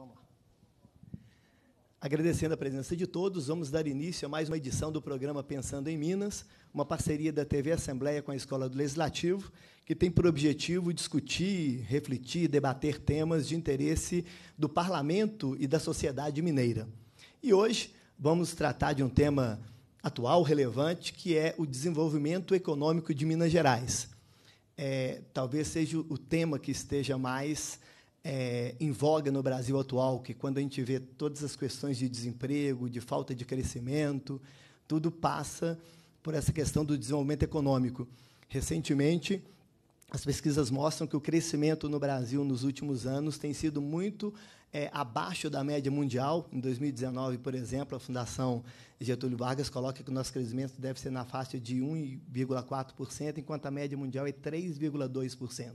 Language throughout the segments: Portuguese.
Vamos lá. Agradecendo a presença de todos, vamos dar início a mais uma edição do programa Pensando em Minas, uma parceria da TV Assembleia com a Escola do Legislativo, que tem por objetivo discutir, refletir, debater temas de interesse do parlamento e da sociedade mineira. E hoje vamos tratar de um tema atual, relevante, que é o desenvolvimento econômico de Minas Gerais. É, talvez seja o tema que esteja mais é, em voga no Brasil atual, que quando a gente vê todas as questões de desemprego, de falta de crescimento, tudo passa por essa questão do desenvolvimento econômico. Recentemente, as pesquisas mostram que o crescimento no Brasil nos últimos anos tem sido muito é, abaixo da média mundial. Em 2019, por exemplo, a Fundação Getúlio Vargas coloca que o nosso crescimento deve ser na faixa de 1,4%, enquanto a média mundial é 3,2%.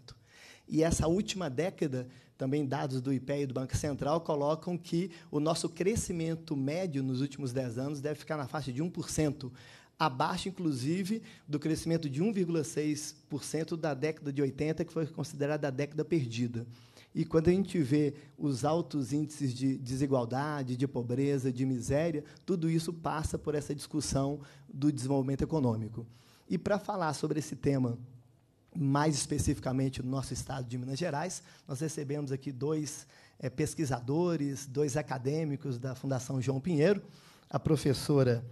E essa última década, também dados do IPE e do Banco Central colocam que o nosso crescimento médio nos últimos 10 anos deve ficar na faixa de 1%, abaixo, inclusive, do crescimento de 1,6% da década de 80, que foi considerada a década perdida. E quando a gente vê os altos índices de desigualdade, de pobreza, de miséria, tudo isso passa por essa discussão do desenvolvimento econômico. E para falar sobre esse tema mais especificamente no nosso estado de Minas Gerais, nós recebemos aqui dois é, pesquisadores, dois acadêmicos da Fundação João Pinheiro, a professora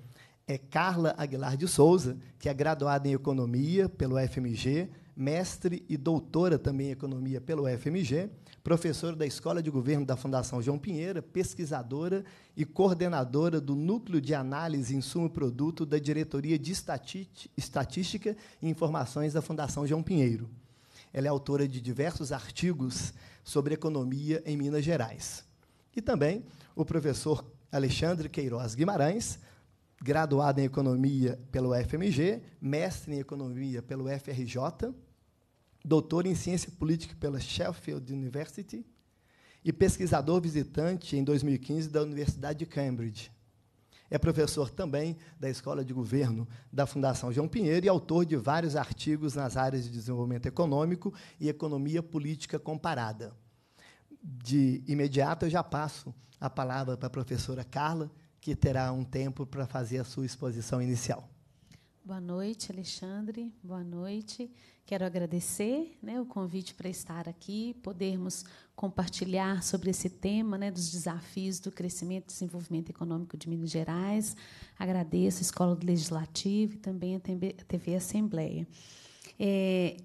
é, Carla Aguilar de Souza, que é graduada em Economia pelo FMG, mestre e doutora também em Economia pelo FMG, professora da Escola de Governo da Fundação João Pinheira, pesquisadora e coordenadora do Núcleo de Análise Insumo Produto da Diretoria de Estatística e Informações da Fundação João Pinheiro. Ela é autora de diversos artigos sobre economia em Minas Gerais. E também o professor Alexandre Queiroz Guimarães, graduado em Economia pelo FMG, mestre em Economia pelo FRJ, doutor em ciência política pela Sheffield University e pesquisador visitante em 2015 da Universidade de Cambridge. É professor também da Escola de Governo da Fundação João Pinheiro e autor de vários artigos nas áreas de desenvolvimento econômico e economia política comparada. De imediato, eu já passo a palavra para a professora Carla, que terá um tempo para fazer a sua exposição inicial. Boa noite, Alexandre. Boa noite. Quero agradecer né, o convite para estar aqui, podermos compartilhar sobre esse tema né, dos desafios do crescimento e desenvolvimento econômico de Minas Gerais. Agradeço a Escola do Legislativo e também a TV Assembleia. É,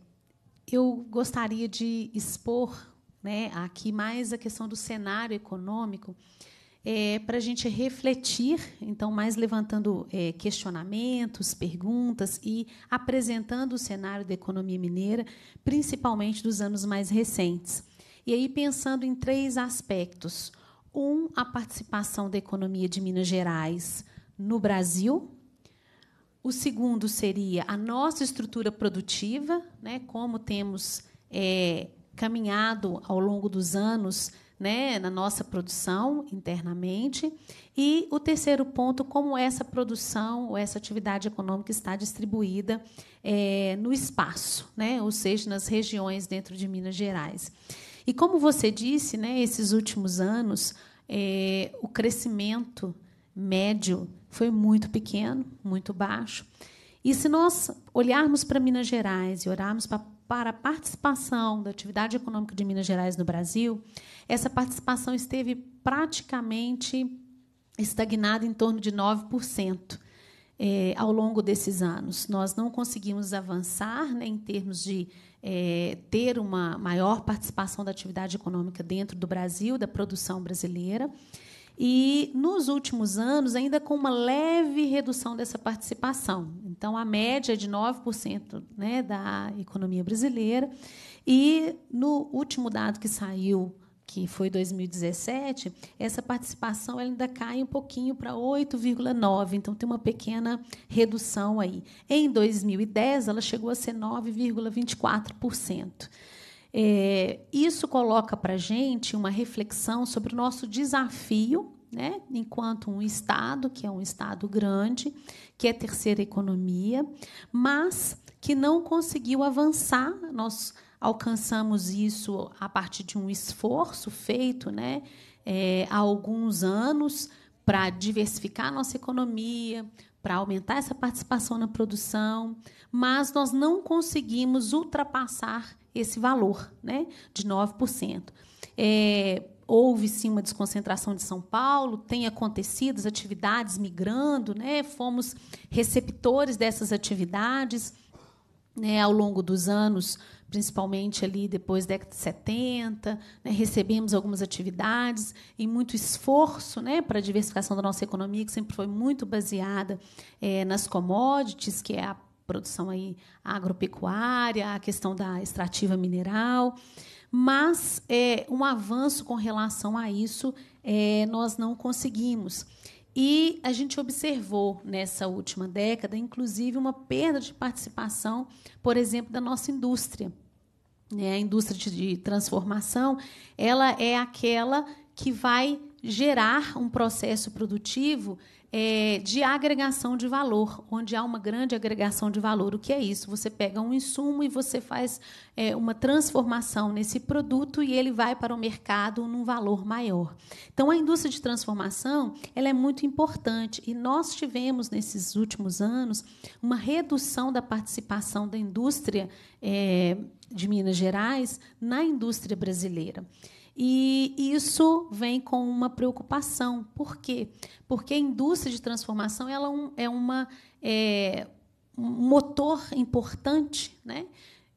eu gostaria de expor né, aqui mais a questão do cenário econômico é, para a gente refletir, então, mais levantando é, questionamentos, perguntas e apresentando o cenário da economia mineira, principalmente dos anos mais recentes. E aí pensando em três aspectos. Um, a participação da economia de Minas Gerais no Brasil, o segundo seria a nossa estrutura produtiva, né, como temos é, caminhado ao longo dos anos né, na nossa produção internamente. E o terceiro ponto, como essa produção ou essa atividade econômica está distribuída é, no espaço, né, ou seja, nas regiões dentro de Minas Gerais. E como você disse, né, esses últimos anos, é, o crescimento médio foi muito pequeno, muito baixo. E se nós olharmos para Minas Gerais e olharmos para, para a participação da atividade econômica de Minas Gerais no Brasil, essa participação esteve praticamente estagnada em torno de 9%. É, ao longo desses anos. Nós não conseguimos avançar né, em termos de é, ter uma maior participação da atividade econômica dentro do Brasil, da produção brasileira. E nos últimos anos, ainda com uma leve redução dessa participação. Então, a média é de 9% né, da economia brasileira. E no último dado que saiu que foi 2017, essa participação ainda cai um pouquinho para 8,9, então tem uma pequena redução aí. Em 2010, ela chegou a ser 9,24%. É, isso coloca para a gente uma reflexão sobre o nosso desafio né? enquanto um Estado, que é um Estado grande, que é terceira economia, mas que não conseguiu avançar. Nós alcançamos isso a partir de um esforço feito né, é, há alguns anos para diversificar a nossa economia, para aumentar essa participação na produção, mas nós não conseguimos ultrapassar esse valor né, de 9%. É, houve sim uma desconcentração de São Paulo, tem acontecido as atividades migrando, né, fomos receptores dessas atividades né, ao longo dos anos, principalmente ali depois da década de 70, né, recebemos algumas atividades e muito esforço né, para a diversificação da nossa economia, que sempre foi muito baseada é, nas commodities, que é a produção aí agropecuária, a questão da extrativa mineral, mas é, um avanço com relação a isso é, nós não conseguimos. E a gente observou nessa última década, inclusive, uma perda de participação, por exemplo, da nossa indústria. Né? A indústria de transformação ela é aquela que vai gerar um processo produtivo é, de agregação de valor, onde há uma grande agregação de valor. O que é isso? Você pega um insumo e você faz é, uma transformação nesse produto e ele vai para o mercado num valor maior. Então, a indústria de transformação ela é muito importante e nós tivemos, nesses últimos anos, uma redução da participação da indústria é, de Minas Gerais na indústria brasileira. E isso vem com uma preocupação. Por quê? Porque a indústria de transformação ela é, é, uma, é um motor importante né?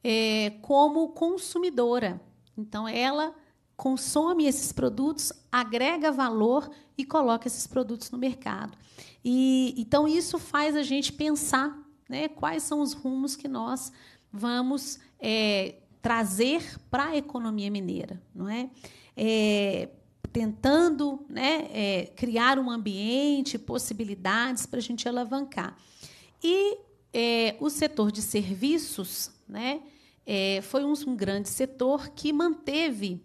É, como consumidora. Então, ela consome esses produtos, agrega valor e coloca esses produtos no mercado. E Então, isso faz a gente pensar né, quais são os rumos que nós vamos é, trazer para a economia mineira, não é? é tentando né, é, criar um ambiente, possibilidades para a gente alavancar. E é, o setor de serviços né, é, foi um, um grande setor que manteve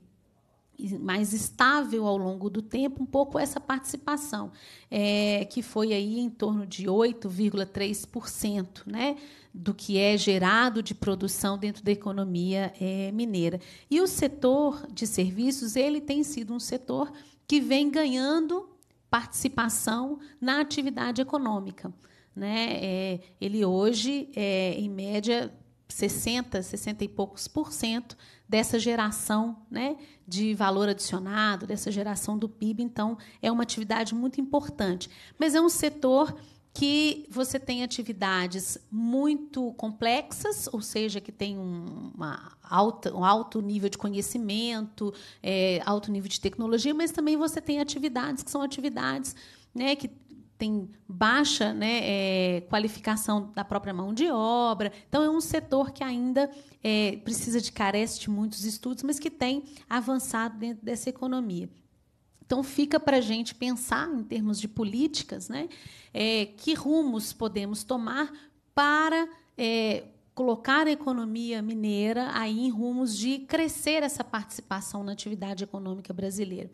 mais estável ao longo do tempo, um pouco essa participação, é, que foi aí em torno de 8,3% né, do que é gerado de produção dentro da economia é, mineira. E o setor de serviços ele tem sido um setor que vem ganhando participação na atividade econômica. Né? É, ele hoje, é, em média, 60, 60 e poucos por cento dessa geração né, de valor adicionado, dessa geração do PIB. Então, é uma atividade muito importante. Mas é um setor que você tem atividades muito complexas, ou seja, que tem uma alta, um alto nível de conhecimento, é, alto nível de tecnologia, mas também você tem atividades que são atividades né, que tem baixa né, é, qualificação da própria mão de obra. Então, é um setor que ainda é, precisa de carece de muitos estudos, mas que tem avançado dentro dessa economia. Então, fica para a gente pensar, em termos de políticas, né, é, que rumos podemos tomar para é, colocar a economia mineira aí em rumos de crescer essa participação na atividade econômica brasileira.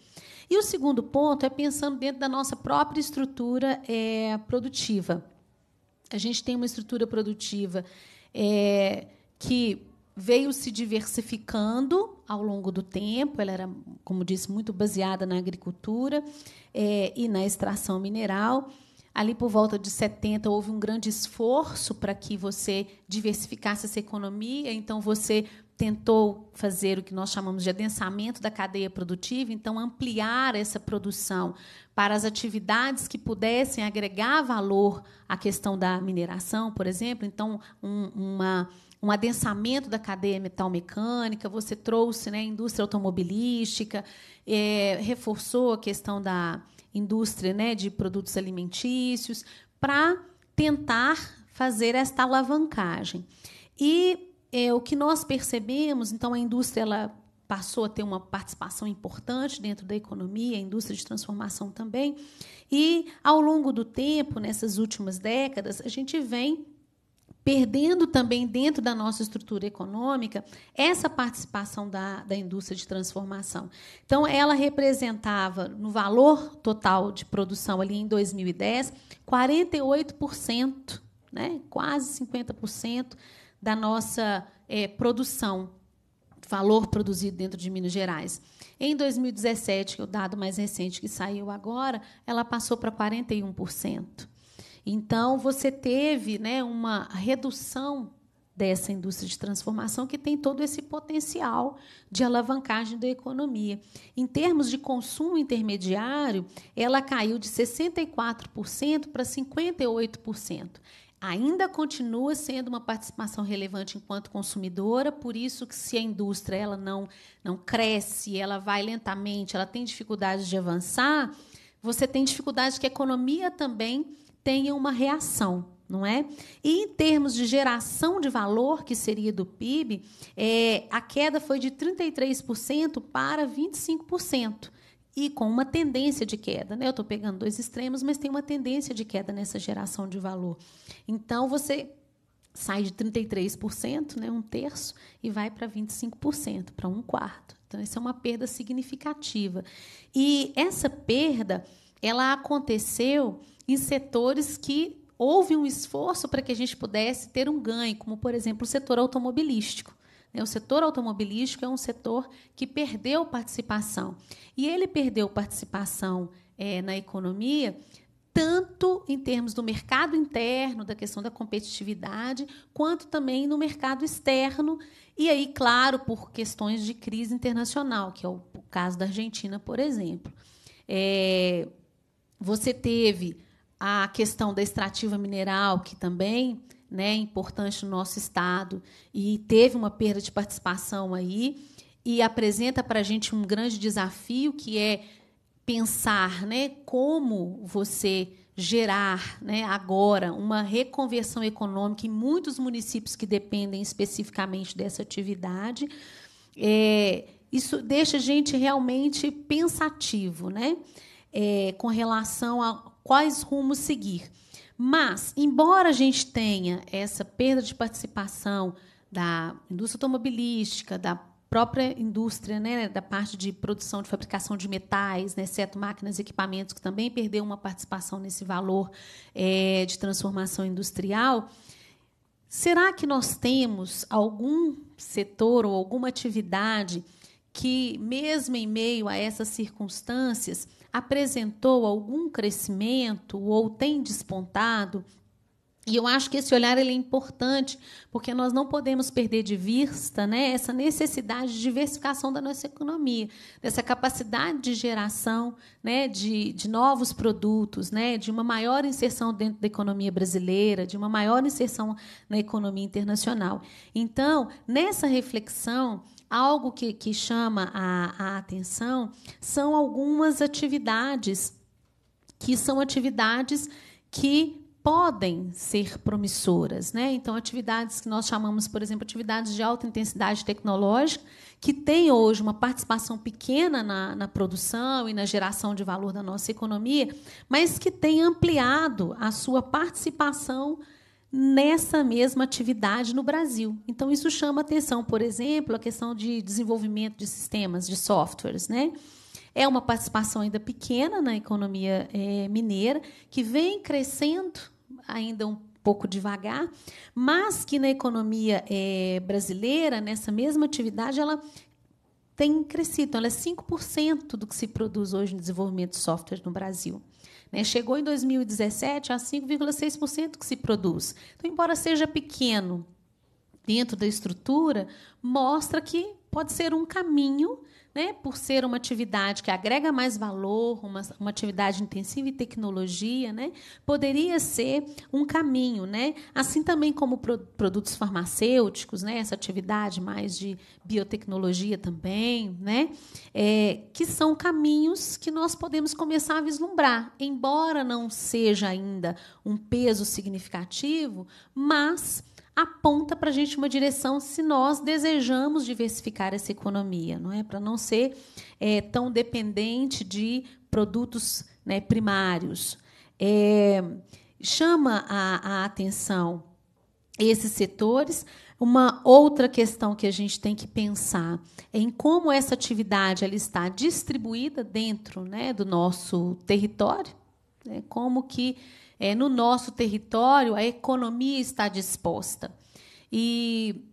E o segundo ponto é pensando dentro da nossa própria estrutura é, produtiva. A gente tem uma estrutura produtiva é, que veio se diversificando ao longo do tempo, ela era, como disse, muito baseada na agricultura é, e na extração mineral. Ali por volta de 70 houve um grande esforço para que você diversificasse essa economia, então você tentou fazer o que nós chamamos de adensamento da cadeia produtiva, então ampliar essa produção para as atividades que pudessem agregar valor à questão da mineração, por exemplo, então um, uma um adensamento da cadeia metal-mecânica, você trouxe né, a indústria automobilística, é, reforçou a questão da, indústria né, de produtos alimentícios, para tentar fazer esta alavancagem. E é, o que nós percebemos, então, a indústria ela passou a ter uma participação importante dentro da economia, a indústria de transformação também. E, ao longo do tempo, nessas últimas décadas, a gente vem perdendo também dentro da nossa estrutura econômica essa participação da, da indústria de transformação. Então, ela representava, no valor total de produção ali em 2010, 48%, né, quase 50% da nossa é, produção, valor produzido dentro de Minas Gerais. Em 2017, que é o dado mais recente que saiu agora, ela passou para 41%. Então, você teve né, uma redução dessa indústria de transformação que tem todo esse potencial de alavancagem da economia. Em termos de consumo intermediário, ela caiu de 64% para 58%. Ainda continua sendo uma participação relevante enquanto consumidora, por isso que se a indústria ela não não cresce, ela vai lentamente, ela tem dificuldade de avançar, você tem dificuldade que a economia também tenha uma reação. Não é? E em termos de geração de valor, que seria do PIB, é, a queda foi de 33% para 25% e com uma tendência de queda. Né? Eu estou pegando dois extremos, mas tem uma tendência de queda nessa geração de valor. Então, você sai de 33%, né, um terço, e vai para 25%, para um quarto. Então, essa é uma perda significativa. E essa perda ela aconteceu em setores que houve um esforço para que a gente pudesse ter um ganho, como, por exemplo, o setor automobilístico. Né, o setor automobilístico é um setor que perdeu participação. E ele perdeu participação é, na economia tanto em termos do mercado interno, da questão da competitividade, quanto também no mercado externo. E aí, claro, por questões de crise internacional, que é o caso da Argentina, por exemplo. É, você teve a questão da extrativa mineral, que também né, é importante no nosso estado, e teve uma perda de participação aí, e apresenta para a gente um grande desafio que é pensar né, como você gerar né, agora uma reconversão econômica em muitos municípios que dependem especificamente dessa atividade. É, isso deixa a gente realmente pensativo né, é, com relação a quais rumos seguir. Mas, embora a gente tenha essa perda de participação da indústria automobilística, da própria indústria, né, da parte de produção de fabricação de metais, né, exceto máquinas e equipamentos, que também perdeu uma participação nesse valor é, de transformação industrial, será que nós temos algum setor ou alguma atividade que, mesmo em meio a essas circunstâncias, apresentou algum crescimento ou tem despontado? E eu acho que esse olhar ele é importante, porque nós não podemos perder de vista né, essa necessidade de diversificação da nossa economia, dessa capacidade de geração né, de, de novos produtos, né, de uma maior inserção dentro da economia brasileira, de uma maior inserção na economia internacional. Então, nessa reflexão, Algo que, que chama a, a atenção são algumas atividades, que são atividades que podem ser promissoras, né? Então, atividades que nós chamamos, por exemplo, atividades de alta intensidade tecnológica, que têm hoje uma participação pequena na, na, produção e na geração de valor da nossa economia, mas que têm ampliado a sua participação nessa mesma atividade no Brasil. Então, isso chama atenção, por exemplo, a questão de desenvolvimento de sistemas, de softwares. Né? É uma participação ainda pequena na economia é, mineira, que vem crescendo ainda um pouco devagar, mas que na economia é, brasileira, nessa mesma atividade, ela tem crescido. ela é 5% do que se produz hoje em desenvolvimento de software no Brasil. Né? Chegou em 2017 a 5,6% que se produz. Então, embora seja pequeno dentro da estrutura, mostra que pode ser um caminho né, por ser uma atividade que agrega mais valor, uma, uma atividade intensiva e tecnologia, né, poderia ser um caminho. Né? Assim também como pro, produtos farmacêuticos, né, essa atividade mais de biotecnologia também, né, é, que são caminhos que nós podemos começar a vislumbrar, embora não seja ainda um peso significativo, mas aponta para a gente uma direção se nós desejamos diversificar essa economia, não é? Para não ser é, tão dependente de produtos né, primários. É, chama a, a atenção esses setores. Uma outra questão que a gente tem que pensar é em como essa atividade ela está distribuída dentro né, do nosso território, né, como que é, no nosso território a economia está disposta. E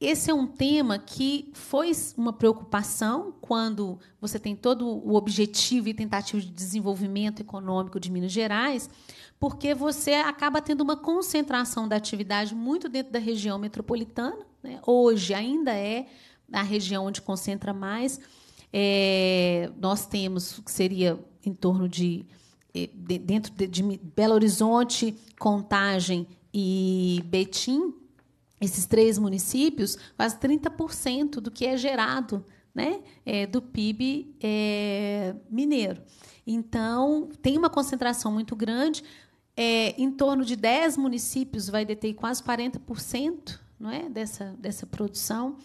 esse é um tema que foi uma preocupação quando você tem todo o objetivo e tentativa de desenvolvimento econômico de Minas Gerais, porque você acaba tendo uma concentração da atividade muito dentro da região metropolitana. Né? Hoje ainda é a região onde concentra mais. É, nós temos o que seria em torno de dentro de Belo Horizonte, Contagem e Betim, esses três municípios, quase 30% do que é gerado né, é, do PIB é, mineiro. Então, tem uma concentração muito grande. É, em torno de 10 municípios vai deter quase 40% não é, dessa, dessa produção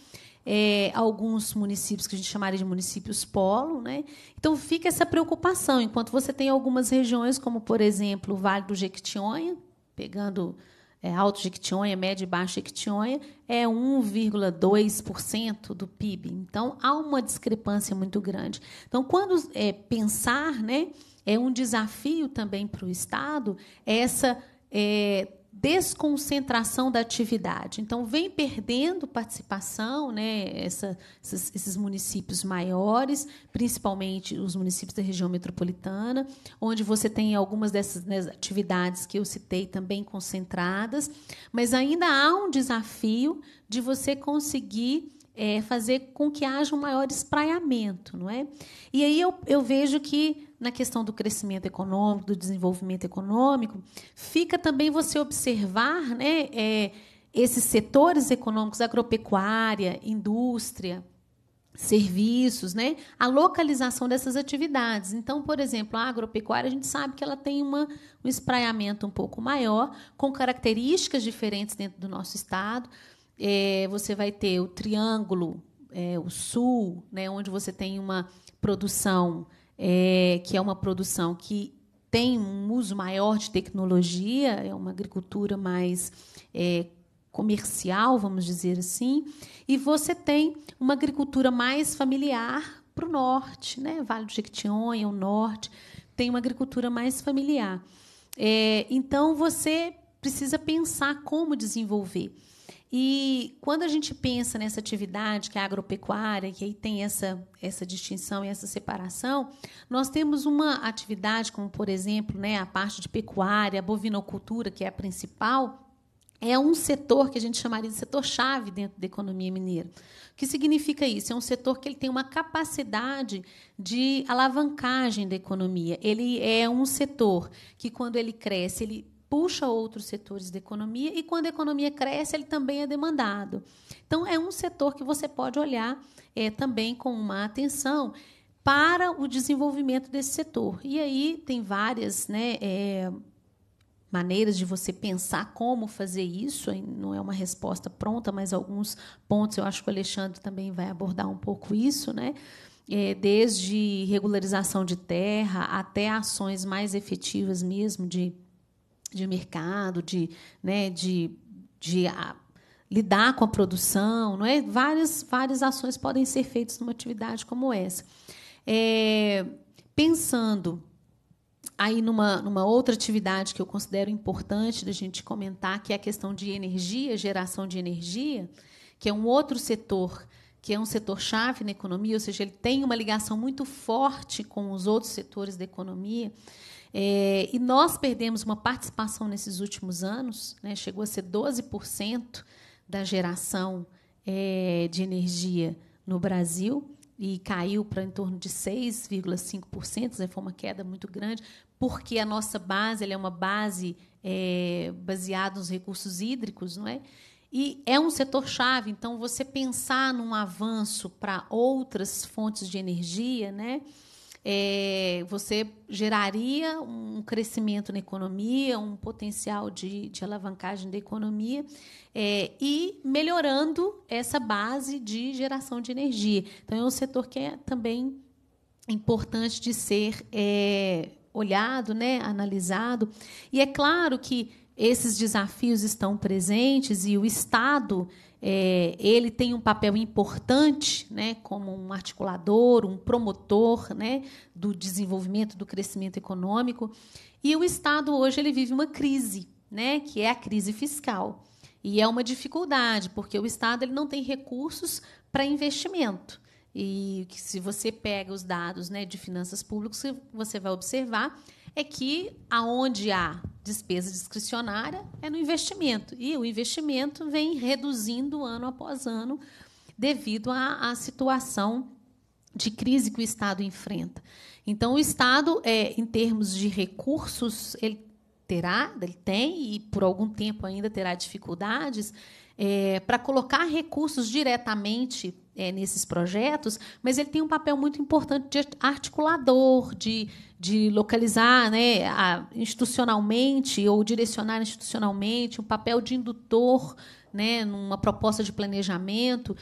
é, alguns municípios que a gente chamaria de municípios polo. Né? Então, fica essa preocupação. Enquanto você tem algumas regiões, como, por exemplo, o Vale do Jequitinhonha, pegando é, Alto Jequitinhonha, Médio e Baixo Jequitinhonha, é 1,2% do PIB. Então, há uma discrepância muito grande. Então, quando é, pensar, né, é um desafio também para o Estado essa... É, desconcentração da atividade. Então, vem perdendo participação né, essa, esses, esses, municípios maiores, principalmente os municípios da região metropolitana, onde você tem algumas dessas né, atividades que eu citei também concentradas, mas ainda há um desafio de você conseguir é, fazer com que haja um maior espraiamento. Não é? E aí eu, eu vejo que, na questão do crescimento econômico, do desenvolvimento econômico, fica também você observar né, é, esses setores econômicos, agropecuária, indústria, serviços, né? A localização dessas atividades. Então, por exemplo, a agropecuária, a gente sabe que ela tem uma, um espraiamento um pouco maior, com características diferentes dentro do nosso estado é, você vai ter o Triângulo, é, o Sul, né, onde você tem uma produção é, que é uma produção que tem um uso maior de tecnologia, é uma agricultura mais é, comercial, vamos dizer assim, e você tem uma agricultura mais familiar para o norte, né? Vale do Jequitinhonha, o norte, tem uma agricultura mais familiar. É, então, você precisa pensar como desenvolver. E quando a gente pensa nessa atividade que é agropecuária, que aí tem essa, essa distinção e essa separação, nós temos uma atividade, como por exemplo né, a parte de pecuária, a bovinocultura, que é a principal, é um setor que a gente chamaria de setor-chave dentro da economia mineira. O que significa isso? É um setor que ele tem uma capacidade de alavancagem da economia. Ele é um setor que, quando ele cresce, ele puxa outros setores da economia e quando a economia cresce ele também é demandado. Então é um setor que você pode olhar é, também com uma atenção para o desenvolvimento desse setor. E aí tem várias né, é, maneiras de você pensar como fazer isso. Não é uma resposta pronta, mas alguns pontos eu acho que o Alexandre também vai abordar um pouco isso, né? Eh, desde regularização de terra até ações mais efetivas mesmo de de mercado, de, né, de, de a, ah, lidar com a produção, não é? Várias, várias ações podem ser feitas numa atividade como essa. É, pensando aí numa, numa outra atividade que eu considero importante da gente comentar, que é a questão de energia, geração de energia, que é um outro setor que é um setor chave na economia, ou seja, ele tem uma ligação muito forte com os outros setores da economia. É, e nós perdemos uma participação nesses últimos anos, né, chegou a ser 12% da geração é, de energia no Brasil e caiu para em torno de 6,5%, né? foi uma queda muito grande, porque a nossa base é uma base é, baseada nos recursos hídricos, não é? E é um setor chave, então você pensar num avanço para outras fontes de energia, né? é, você geraria um crescimento na economia, um potencial de, de alavancagem da economia é, e melhorando essa base de geração de energia. Então, é um setor que é também importante de ser é, olhado, né, analisado. E é claro que esses desafios estão presentes e o Estado é, ele tem um papel importante né, como um articulador, um promotor né, do desenvolvimento, do crescimento econômico. E o Estado hoje ele vive uma crise, né, que é a crise fiscal. E é uma dificuldade, porque o Estado ele não tem recursos para investimento. E se você pega os dados né, de finanças públicas, você vai observar é que aonde há despesa discricionária é no investimento. E o investimento vem reduzindo ano após ano devido à, à situação de crise que o Estado enfrenta. Então, o Estado, é, em termos de recursos, ele terá, ele tem e por algum tempo ainda terá dificuldades é, para colocar recursos diretamente é, nesses projetos, mas ele tem um papel muito importante de articulador, de, de localizar né, a, institucionalmente ou direcionar institucionalmente, um papel de indutor né, numa proposta de planejamento.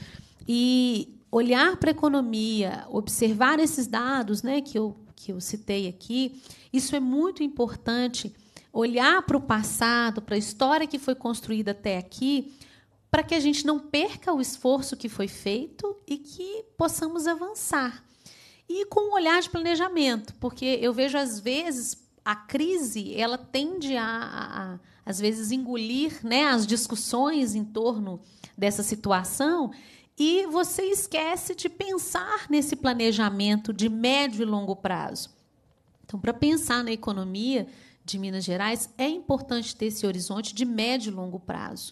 E olhar para a economia, observar esses dados né, que, eu, que eu citei aqui, isso é muito importante. Olhar para o passado, para a história que foi construída até aqui, para que a gente não perca o esforço que foi feito e que possamos avançar. E com um olhar de planejamento, porque eu vejo às vezes a crise ela tende a, a, a às vezes engolir né, as discussões em torno dessa situação e você esquece de pensar nesse planejamento de médio e longo prazo. Então, para pensar na economia de Minas Gerais, é importante ter esse horizonte de médio e longo prazo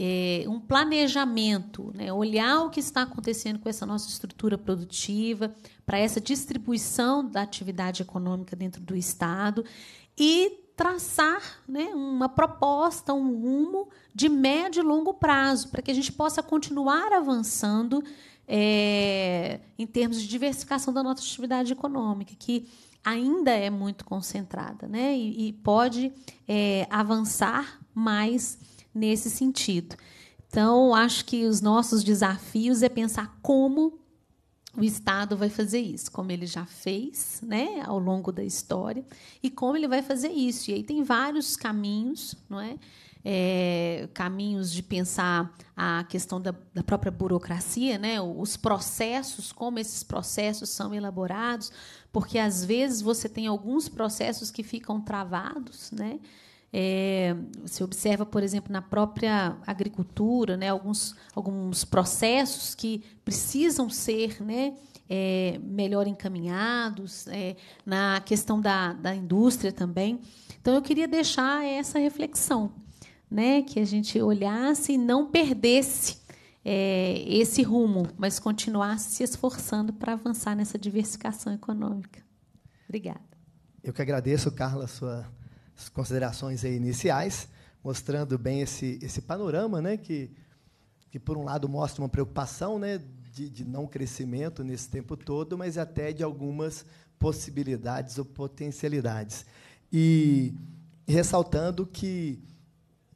é, um planejamento, né? olhar o que está acontecendo com essa nossa estrutura produtiva, para essa distribuição da atividade econômica dentro do Estado e traçar né, uma proposta, um rumo de médio e longo prazo, para que a gente possa continuar avançando é, em termos de diversificação da nossa atividade econômica, que ainda é muito concentrada né, e, e pode é, avançar mais nesse sentido. Então, acho que os nossos desafios é pensar como o Estado vai fazer isso, como ele já fez né, ao longo da história, e como ele vai fazer isso. E aí tem vários caminhos, não é? É, caminhos de pensar a questão da, da, própria burocracia, né? os processos, como esses processos são elaborados, porque às vezes você tem alguns processos que ficam travados, né? É, você observa, por exemplo, na própria agricultura, né, alguns, alguns processos que precisam ser né, é, melhor encaminhados, é, na questão da, da indústria também. Então, eu queria deixar essa reflexão, né, que a gente olhasse e não perdesse é, esse rumo, mas continuasse se esforçando para avançar nessa diversificação econômica. Obrigada. Eu que agradeço, Carla, sua as considerações iniciais, mostrando bem esse, esse panorama, né, que, que, por um lado, mostra uma preocupação né, de, de não crescimento nesse tempo todo, mas até de algumas possibilidades ou potencialidades. E ressaltando que,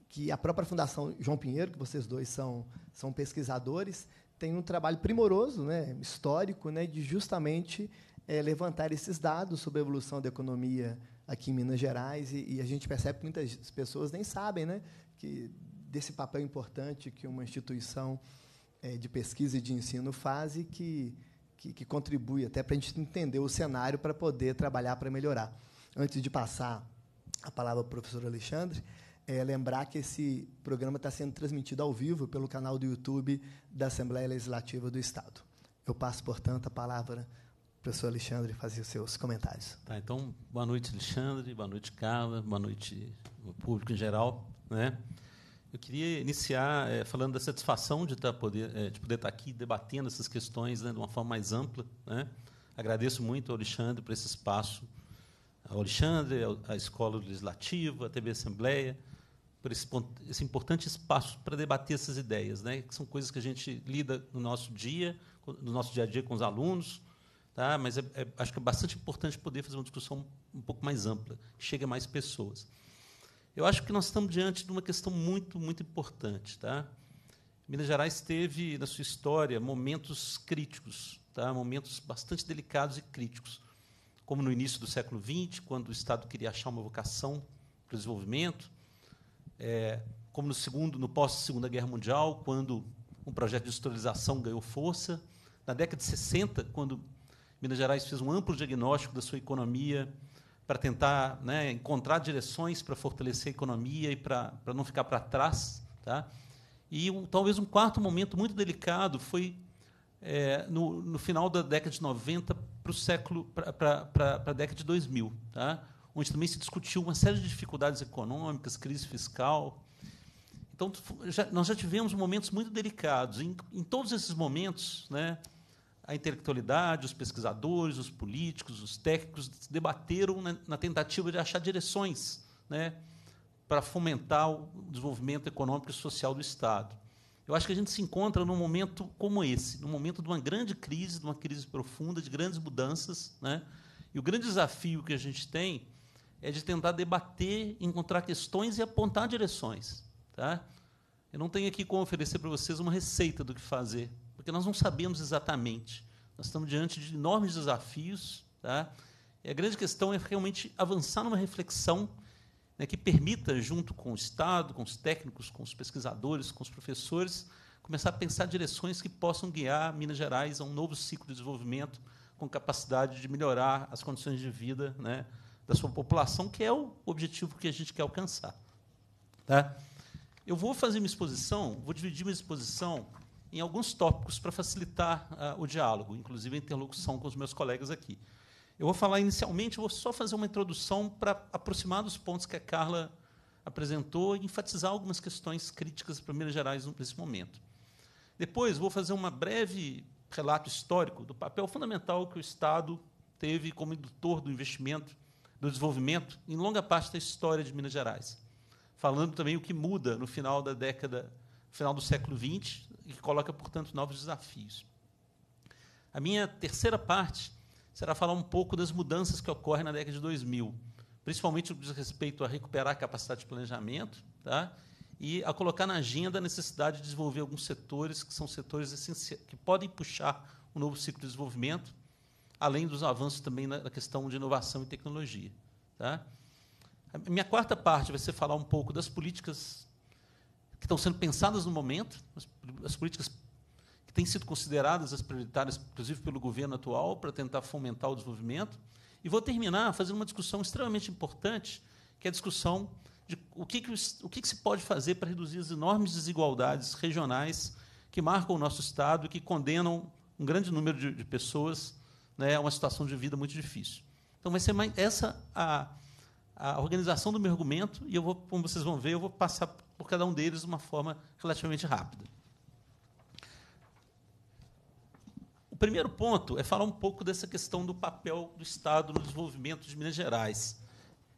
que a própria Fundação João Pinheiro, que vocês dois são, são pesquisadores, tem um trabalho primoroso, né, histórico, né, de justamente é, levantar esses dados sobre a evolução da economia aqui em Minas Gerais e, e, a gente percebe que muitas pessoas nem sabem né, que desse papel importante que uma instituição é, de pesquisa e de ensino faz e que, que, que contribui até para a gente entender o cenário para poder trabalhar para melhorar. Antes de passar a palavra ao professor Alexandre, é, lembrar que esse programa está sendo transmitido ao vivo pelo canal do YouTube da Assembleia Legislativa do Estado. Eu passo, portanto, a palavra professor Alexandre fazer os seus comentários. Tá, então, boa noite, Alexandre, boa noite, Carla, boa noite, público em geral. Né? Eu queria iniciar é, falando da satisfação de, estar tá poder, é, de poder estar tá aqui debatendo essas questões né, de uma forma mais ampla. Né? Agradeço muito ao Alexandre por esse espaço, ao Alexandre, à Escola Legislativa, à TV Assembleia, por esse, esse importante espaço para debater essas ideias, né? que são coisas que a gente lida no nosso dia, no nosso dia a dia com os alunos, tá? mas é, é, acho que é bastante importante poder fazer uma discussão um pouco mais ampla, que chegue a mais pessoas. Eu acho que nós estamos diante de uma questão muito, muito importante. Tá? Minas Gerais teve, na sua história, momentos críticos, tá? momentos bastante delicados e críticos, como no início do século XX, quando o Estado queria achar uma vocação para o desenvolvimento, é, como no segundo, no pós-segunda guerra mundial, quando um projeto de industrialização ganhou força, na década de 60, quando Minas Gerais fez um amplo diagnóstico da sua economia para tentar né, encontrar direções para fortalecer a economia e para, para não ficar para trás. Tá? E um, talvez um quarto momento muito delicado foi é, no, no, final da década de 90 para o século para a década de 2000, tá? onde também se discutiu uma série de dificuldades econômicas, crise fiscal. Então, já, nós já tivemos momentos muito delicados. Em, em todos esses momentos, né, a intelectualidade, os pesquisadores, os políticos, os técnicos debateram na, tentativa de achar direções né, para fomentar o desenvolvimento econômico e social do Estado. Eu acho que a gente se encontra num momento como esse, num momento de uma grande crise, de uma crise profunda, de grandes mudanças. Né? E o grande desafio que a gente tem é de tentar debater, encontrar questões e apontar direções. Tá? Eu não tenho aqui como oferecer para vocês uma receita do que fazer, porque nós não sabemos exatamente. Nós estamos diante de enormes desafios. Tá? E a grande questão é realmente avançar numa reflexão né, que permita, junto com o Estado, com os técnicos, com os pesquisadores, com os professores, começar a pensar direções que possam guiar Minas Gerais a um novo ciclo de desenvolvimento com capacidade de melhorar as condições de vida né, da sua população, que é o objetivo que a gente quer alcançar. Tá? Eu vou fazer uma exposição, vou dividir minha exposição em alguns tópicos para facilitar uh, o diálogo, inclusive a interlocução com os meus colegas aqui. Eu vou falar inicialmente, vou só fazer uma introdução para aproximar dos pontos que a Carla apresentou e enfatizar algumas questões críticas para Minas Gerais nesse momento. Depois, vou fazer um breve relato histórico do papel fundamental que o Estado teve como indutor do investimento, do desenvolvimento, em longa parte da história de Minas Gerais. Falando também o que muda no final da década, final do século XX, e coloca, portanto, novos desafios. A minha terceira parte será falar um pouco das mudanças que ocorrem na década de 2000, principalmente no que diz respeito a recuperar a capacidade de planejamento tá? e a colocar na agenda a necessidade de desenvolver alguns setores que são setores essenciais, que podem puxar um novo ciclo de desenvolvimento, além dos avanços também na questão de inovação e tecnologia. Tá? A minha quarta parte vai ser falar um pouco das políticas que estão sendo pensadas no momento, as, as políticas que têm sido consideradas as prioritárias, inclusive pelo governo atual, para tentar fomentar o desenvolvimento. E vou terminar fazendo uma discussão extremamente importante, que é a discussão de o que, que o que, que se pode fazer para reduzir as enormes desigualdades regionais que marcam o nosso Estado e que condenam um grande número de, de pessoas né, a uma situação de vida muito difícil. Então, vai ser mais, essa a, a organização do meu argumento, e eu vou, como vocês vão ver, eu vou passar por cada um deles de uma forma relativamente rápida. O primeiro ponto é falar um pouco dessa questão do papel do Estado no desenvolvimento de Minas Gerais.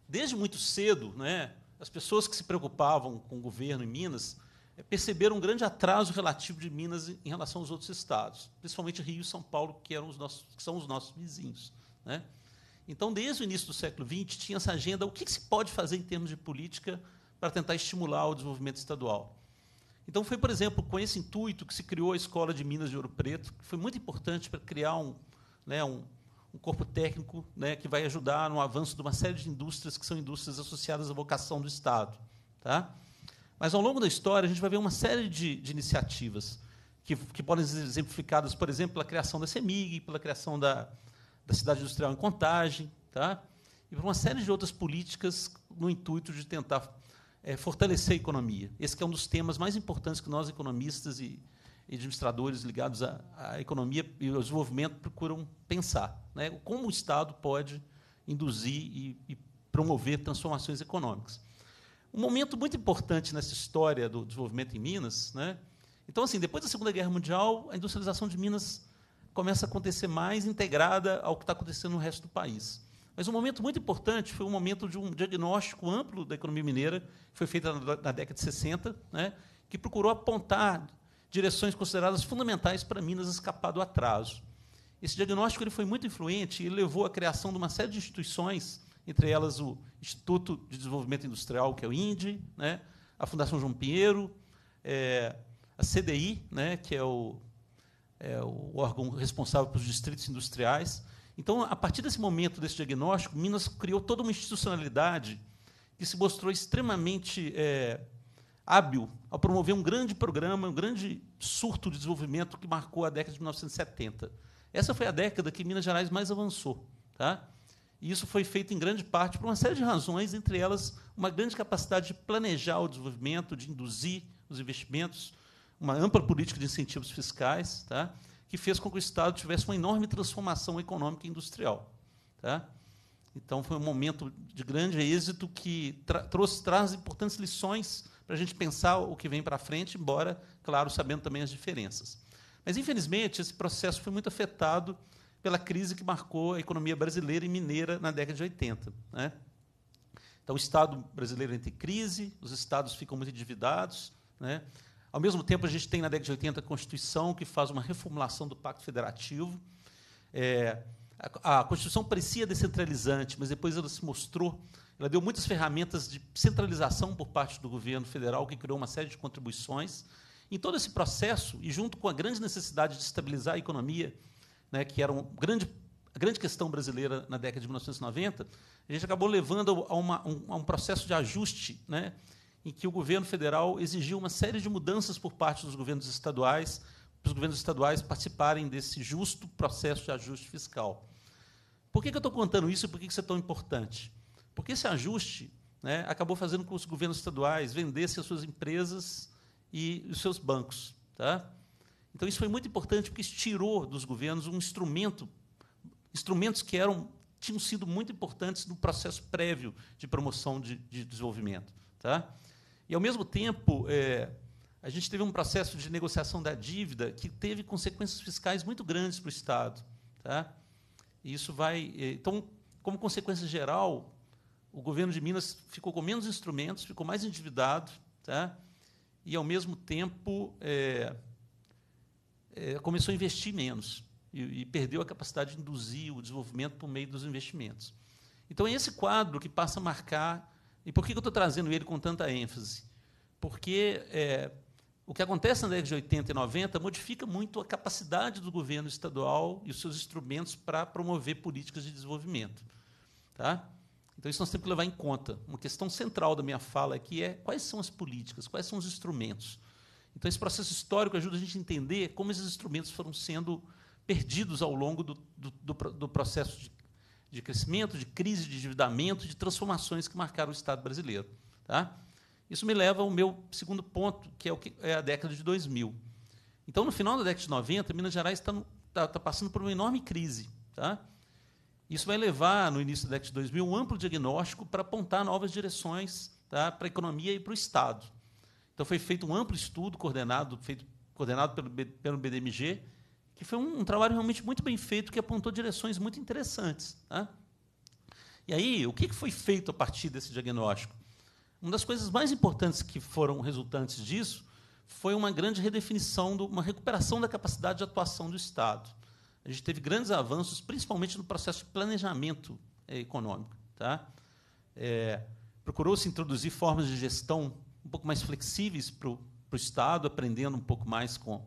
Desde muito cedo, né, as pessoas que se preocupavam com o governo em Minas eh, perceberam um grande atraso relativo de Minas em relação aos outros estados, principalmente Rio e São Paulo, que, eram os nossos, que são os nossos vizinhos. Né? Então, desde o início do século XX, tinha essa agenda: o que se pode fazer em termos de política para tentar estimular o desenvolvimento estadual. Então, foi, por exemplo, com esse intuito que se criou a Escola de Minas de Ouro Preto, que foi muito importante para criar um, né, um, um corpo técnico né, que vai ajudar no avanço de uma série de indústrias que são indústrias associadas à vocação do Estado. Tá? Mas, ao longo da história, a gente vai ver uma série de, de iniciativas que, que, podem ser exemplificadas, por exemplo, pela criação da CEMIG, pela criação da, da Cidade Industrial em Contagem, tá? e por uma série de outras políticas no intuito de tentar é, fortalecer a economia. Esse é um dos temas mais importantes que nós, economistas e administradores ligados à, à economia e ao desenvolvimento, procuram pensar. Né? Como o Estado pode induzir e, e promover transformações econômicas. Um momento muito importante nessa história do desenvolvimento em Minas. Né? Então, assim, depois da Segunda Guerra Mundial, a industrialização de Minas começa a acontecer mais integrada ao que está acontecendo no resto do país. Mas um momento muito importante foi o um momento de um diagnóstico amplo da economia mineira, que foi feito na, década de 60, né, que procurou apontar direções consideradas fundamentais para Minas escapar do atraso. Esse diagnóstico ele foi muito influente e levou à criação de uma série de instituições, entre elas o Instituto de Desenvolvimento Industrial, que é o INDI, né, a Fundação João Pinheiro, é, a CDI, né, que é o, é o órgão responsável pelos distritos industriais, então, a partir desse momento, desse diagnóstico, Minas criou toda uma institucionalidade que se mostrou extremamente é, hábil ao promover um grande programa, um grande surto de desenvolvimento que marcou a década de 1970. Essa foi a década que Minas Gerais mais avançou. Tá? E isso foi feito, em grande parte, por uma série de razões, entre elas uma grande capacidade de planejar o desenvolvimento, de induzir os investimentos, uma ampla política de incentivos fiscais. Tá? que fez com que o Estado tivesse uma enorme transformação econômica e industrial. Tá? Então, foi um momento de grande êxito que tra trouxe, traz importantes lições para a gente pensar o que vem para frente, embora, claro, sabendo também as diferenças. Mas, infelizmente, esse processo foi muito afetado pela crise que marcou a economia brasileira e mineira na década de 80. Né? Então, o Estado brasileiro entra em crise, os estados ficam muito endividados, né? Ao mesmo tempo, a gente tem na década de 80 a Constituição, que faz uma reformulação do Pacto Federativo. É, a, a Constituição parecia descentralizante, mas depois ela se mostrou. Ela deu muitas ferramentas de centralização por parte do governo federal, que criou uma série de contribuições. Em todo esse processo, e junto com a grande necessidade de estabilizar a economia, né, que era um grande a grande questão brasileira na década de 1990, a gente acabou levando a, uma, um, a um processo de ajuste né, em que o governo federal exigiu uma série de mudanças por parte dos governos estaduais, para os governos estaduais participarem desse justo processo de ajuste fiscal. Por que, eu estou contando isso e por que, isso é tão importante? Porque esse ajuste né, acabou fazendo com que os governos estaduais vendessem as suas empresas e os seus bancos. Tá? Então, isso foi muito importante, porque isso tirou dos governos um instrumento, instrumentos que eram, tinham sido muito importantes no processo prévio de promoção de, de desenvolvimento. Tá? E, ao mesmo tempo, é, a gente teve um processo de negociação da dívida que teve consequências fiscais muito grandes para o Estado. Tá? E isso vai. É, então, como consequência geral, o governo de Minas ficou com menos instrumentos, ficou mais endividado, tá? e, ao mesmo tempo, é, é, começou a investir menos e, e perdeu a capacidade de induzir o desenvolvimento por meio dos investimentos. Então, é esse quadro que passa a marcar e por que eu estou trazendo ele com tanta ênfase? Porque é, o que acontece na década de 80 e 90 modifica muito a capacidade do governo estadual e os seus instrumentos para promover políticas de desenvolvimento. Tá? Então, isso nós temos que levar em conta. Uma questão central da minha fala aqui é quais são as políticas, quais são os instrumentos. Então, esse processo histórico ajuda a gente a entender como esses instrumentos foram sendo perdidos ao longo do, do, do, do processo de de crescimento, de crise, de endividamento, de transformações que marcaram o Estado brasileiro. Tá? Isso me leva ao meu segundo ponto, que é, o que é a década de 2000. Então, no final da década de 90, Minas Gerais está tá, tá passando por uma enorme crise. Tá? Isso vai levar, no início da década de 2000, um amplo diagnóstico para apontar novas direções tá, para a economia e para o Estado. Então, foi feito um amplo estudo coordenado, feito, coordenado pelo, pelo BDMG, que foi um, um, trabalho realmente muito bem feito, que apontou direções muito interessantes. Né? E aí, o que foi feito a partir desse diagnóstico? Uma das coisas mais importantes que foram resultantes disso foi uma grande redefinição, do, uma recuperação da capacidade de atuação do Estado. A gente teve grandes avanços, principalmente no processo de planejamento eh, econômico. Tá? É, Procurou-se introduzir formas de gestão um pouco mais flexíveis para o Estado, aprendendo um pouco mais com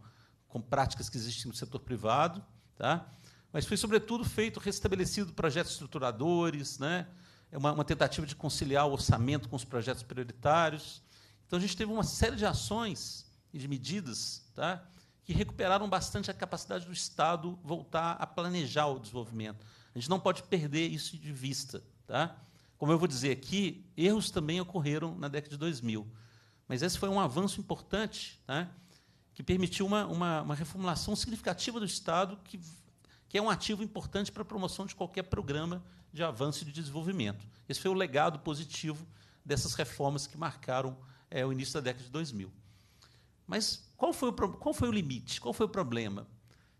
com práticas que existem no setor privado, tá? mas foi, sobretudo, feito, restabelecido projetos estruturadores, né? é uma, uma tentativa de conciliar o orçamento com os projetos prioritários. Então, a gente teve uma série de ações e de medidas tá? que recuperaram bastante a capacidade do Estado voltar a planejar o desenvolvimento. A gente não pode perder isso de vista. Tá? Como eu vou dizer aqui, erros também ocorreram na década de 2000. Mas esse foi um avanço importante, tá? que permitiu uma, uma, uma reformulação significativa do Estado, que, que é um ativo importante para a promoção de qualquer programa de avanço e de desenvolvimento. Esse foi o legado positivo dessas reformas que marcaram é, o início da década de 2000. Mas qual foi, o, qual foi o limite? Qual foi o problema?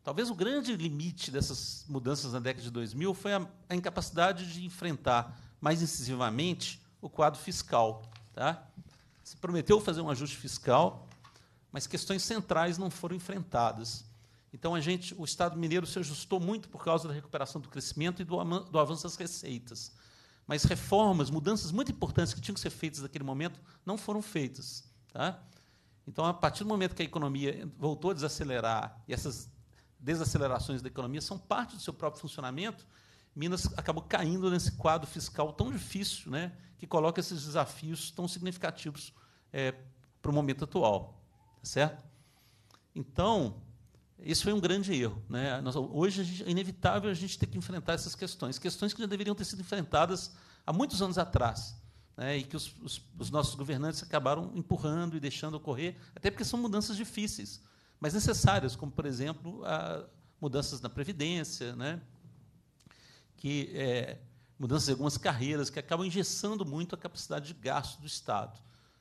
Talvez o grande limite dessas mudanças na década de 2000 foi a, a incapacidade de enfrentar mais incisivamente o quadro fiscal. Tá? Se prometeu fazer um ajuste fiscal, mas questões centrais não foram enfrentadas. Então a gente, o Estado Mineiro se ajustou muito por causa da recuperação do crescimento e do, do avanço das receitas. Mas reformas, mudanças muito importantes que tinham que ser feitas naquele momento não foram feitas, tá? Então, a partir do momento que a economia voltou a desacelerar, e essas desacelerações da economia são parte do seu próprio funcionamento, Minas acabou caindo nesse quadro fiscal tão difícil, né, que coloca esses desafios tão significativos é, para o momento atual. Tá certo? Então, isso foi um grande erro. Né? Nós, hoje gente, é inevitável a gente ter que enfrentar essas questões, questões que já deveriam ter sido enfrentadas há muitos anos atrás, né? e que os, os, os nossos governantes acabaram empurrando e deixando ocorrer, até porque são mudanças difíceis, mas necessárias, como, por exemplo, mudanças na Previdência, né? que é, mudanças em algumas carreiras, que acabam engessando muito a capacidade de gasto do Estado.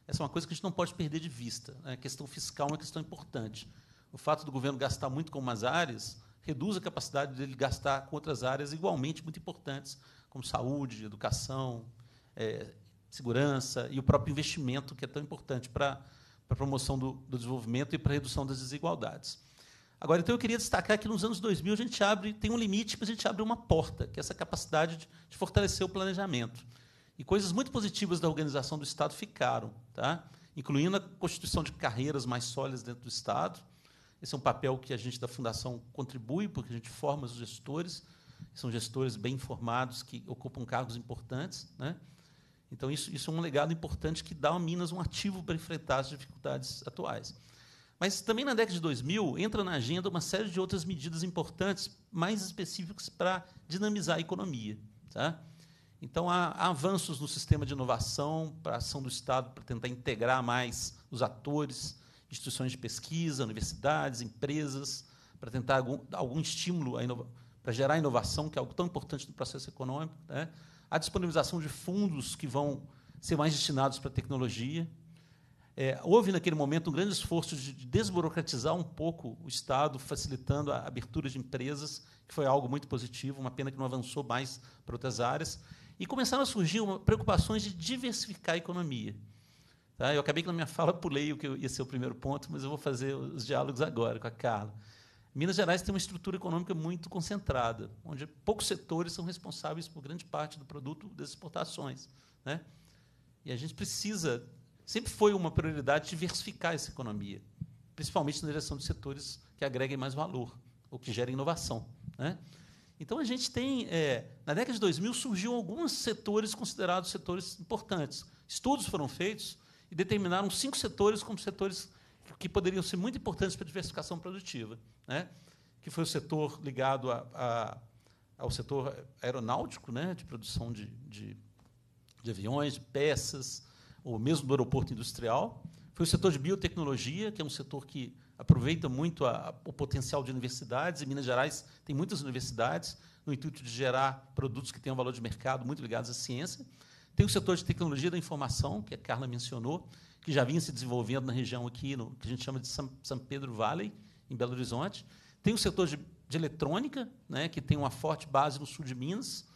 Essa é uma coisa que a gente não pode perder de vista. Né? A questão fiscal é uma questão importante. O fato do governo gastar muito com umas áreas reduz a capacidade dele gastar com outras áreas igualmente muito importantes, como saúde, educação, é, segurança e o próprio investimento, que é tão importante para a promoção do, do desenvolvimento e para a redução das desigualdades. Agora, então, eu queria destacar que nos anos 2000 a gente abre, tem um limite, mas a gente abre uma porta, que é essa capacidade de, de fortalecer o planejamento. E coisas muito positivas da organização do Estado ficaram, tá? incluindo a constituição de carreiras mais sólidas dentro do Estado. Esse é um papel que a gente da Fundação contribui, porque a gente forma os gestores, são gestores bem informados que ocupam cargos importantes. Né? Então, isso, isso é um legado importante que dá a Minas um ativo para enfrentar as dificuldades atuais. Mas também na década de 2000 entra na agenda uma série de outras medidas importantes, mais específicas para dinamizar a economia. Tá? Então, há, avanços no sistema de inovação para a ação do Estado para tentar integrar mais os atores, instituições de pesquisa, universidades, empresas, para tentar algum, algum estímulo para gerar inovação, que é algo tão importante no processo econômico. Né? A disponibilização de fundos que vão ser mais destinados para a tecnologia. É, houve, naquele momento, um grande esforço de desburocratizar um pouco o Estado, facilitando a abertura de empresas, que foi algo muito positivo, uma pena que não avançou mais para outras áreas. E começaram a surgir uma, preocupações de diversificar a economia. Tá? Eu acabei que na minha fala pulei o que ia ser o primeiro ponto, mas eu vou fazer os diálogos agora com a Carla. Minas Gerais tem uma estrutura econômica muito concentrada, onde poucos setores são responsáveis por grande parte do produto das exportações. Né? E a gente precisa, sempre foi uma prioridade diversificar essa economia, principalmente na direção de setores que agreguem mais valor ou que gerem inovação. Né? Então, a gente tem, é, na década de 2000, surgiu alguns setores considerados setores importantes. Estudos foram feitos e determinaram cinco setores como setores que poderiam ser muito importantes para a diversificação produtiva, né? que foi o setor ligado a, a, ao setor aeronáutico, né? de produção de, de, de aviões, de peças, ou mesmo do aeroporto industrial. Foi o setor de biotecnologia, que é um setor que aproveita muito a, o potencial de universidades, e Minas Gerais tem muitas universidades, no intuito de gerar produtos que tenham valor de mercado, muito ligados à ciência. Tem o setor de tecnologia da informação, que a Carla mencionou, que já vinha se desenvolvendo na região aqui, no, que a gente chama de São, São Pedro Valley, em Belo Horizonte. Tem o setor de, de eletrônica, né, que tem uma forte base no sul de Minas,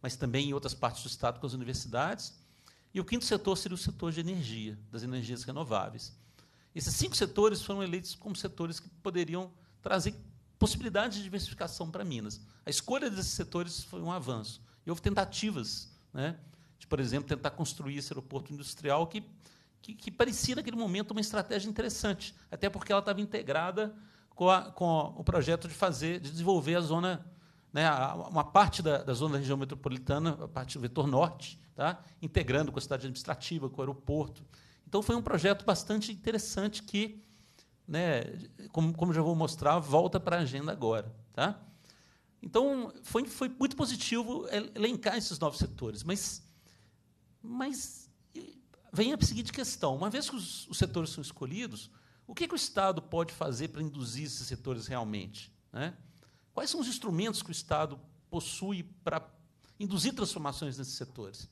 mas também em outras partes do estado, com as universidades. E o quinto setor seria o setor de energia, das energias renováveis. Esses cinco setores foram eleitos como setores que poderiam trazer possibilidades de diversificação para Minas. A escolha desses setores foi um avanço. E houve tentativas, né, de, por exemplo, tentar construir esse aeroporto industrial que, que, que parecia, naquele momento, uma estratégia interessante, até porque ela estava integrada com, a, com o projeto de fazer, de desenvolver a zona né, uma parte da, da, zona da região metropolitana, a parte do vetor norte, tá, integrando com a cidade administrativa, com o aeroporto. Então foi um projeto bastante interessante que, né, como, como já vou mostrar, volta para a agenda agora. Tá? Então foi, foi muito positivo elencar esses novos setores, mas, mas vem a seguinte questão: uma vez que os, os setores são escolhidos, o que, que, o Estado pode fazer para induzir esses setores realmente? Né? Quais são os instrumentos que o Estado possui para induzir transformações nesses setores?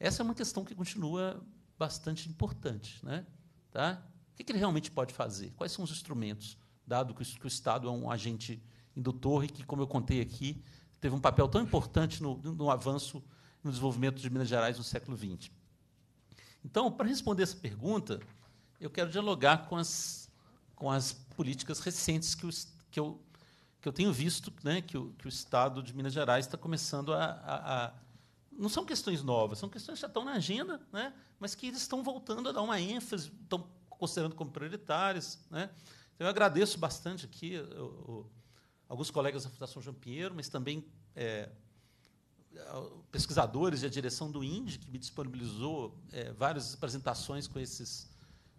Essa é uma questão que continua bastante importante. Né? Tá? O que, ele realmente pode fazer? Quais são os instrumentos, dado que o, Estado é um agente indutor e que, como eu contei aqui, teve um papel tão importante no, no avanço no desenvolvimento de Minas Gerais no século XX. Então, para responder essa pergunta, eu quero dialogar com as, com as políticas recentes que, o, que, eu, que eu tenho visto, né, que, o, que o Estado de Minas Gerais está começando a, a não são questões novas, são questões que já estão na agenda, né? mas que eles estão voltando a dar uma ênfase, estão considerando como prioritárias. Né? Então, eu agradeço bastante aqui eh, alguns colegas da Fundação João Pinheiro, mas também é, pesquisadores e a direção do INDE, que me disponibilizou é, várias apresentações com, esses,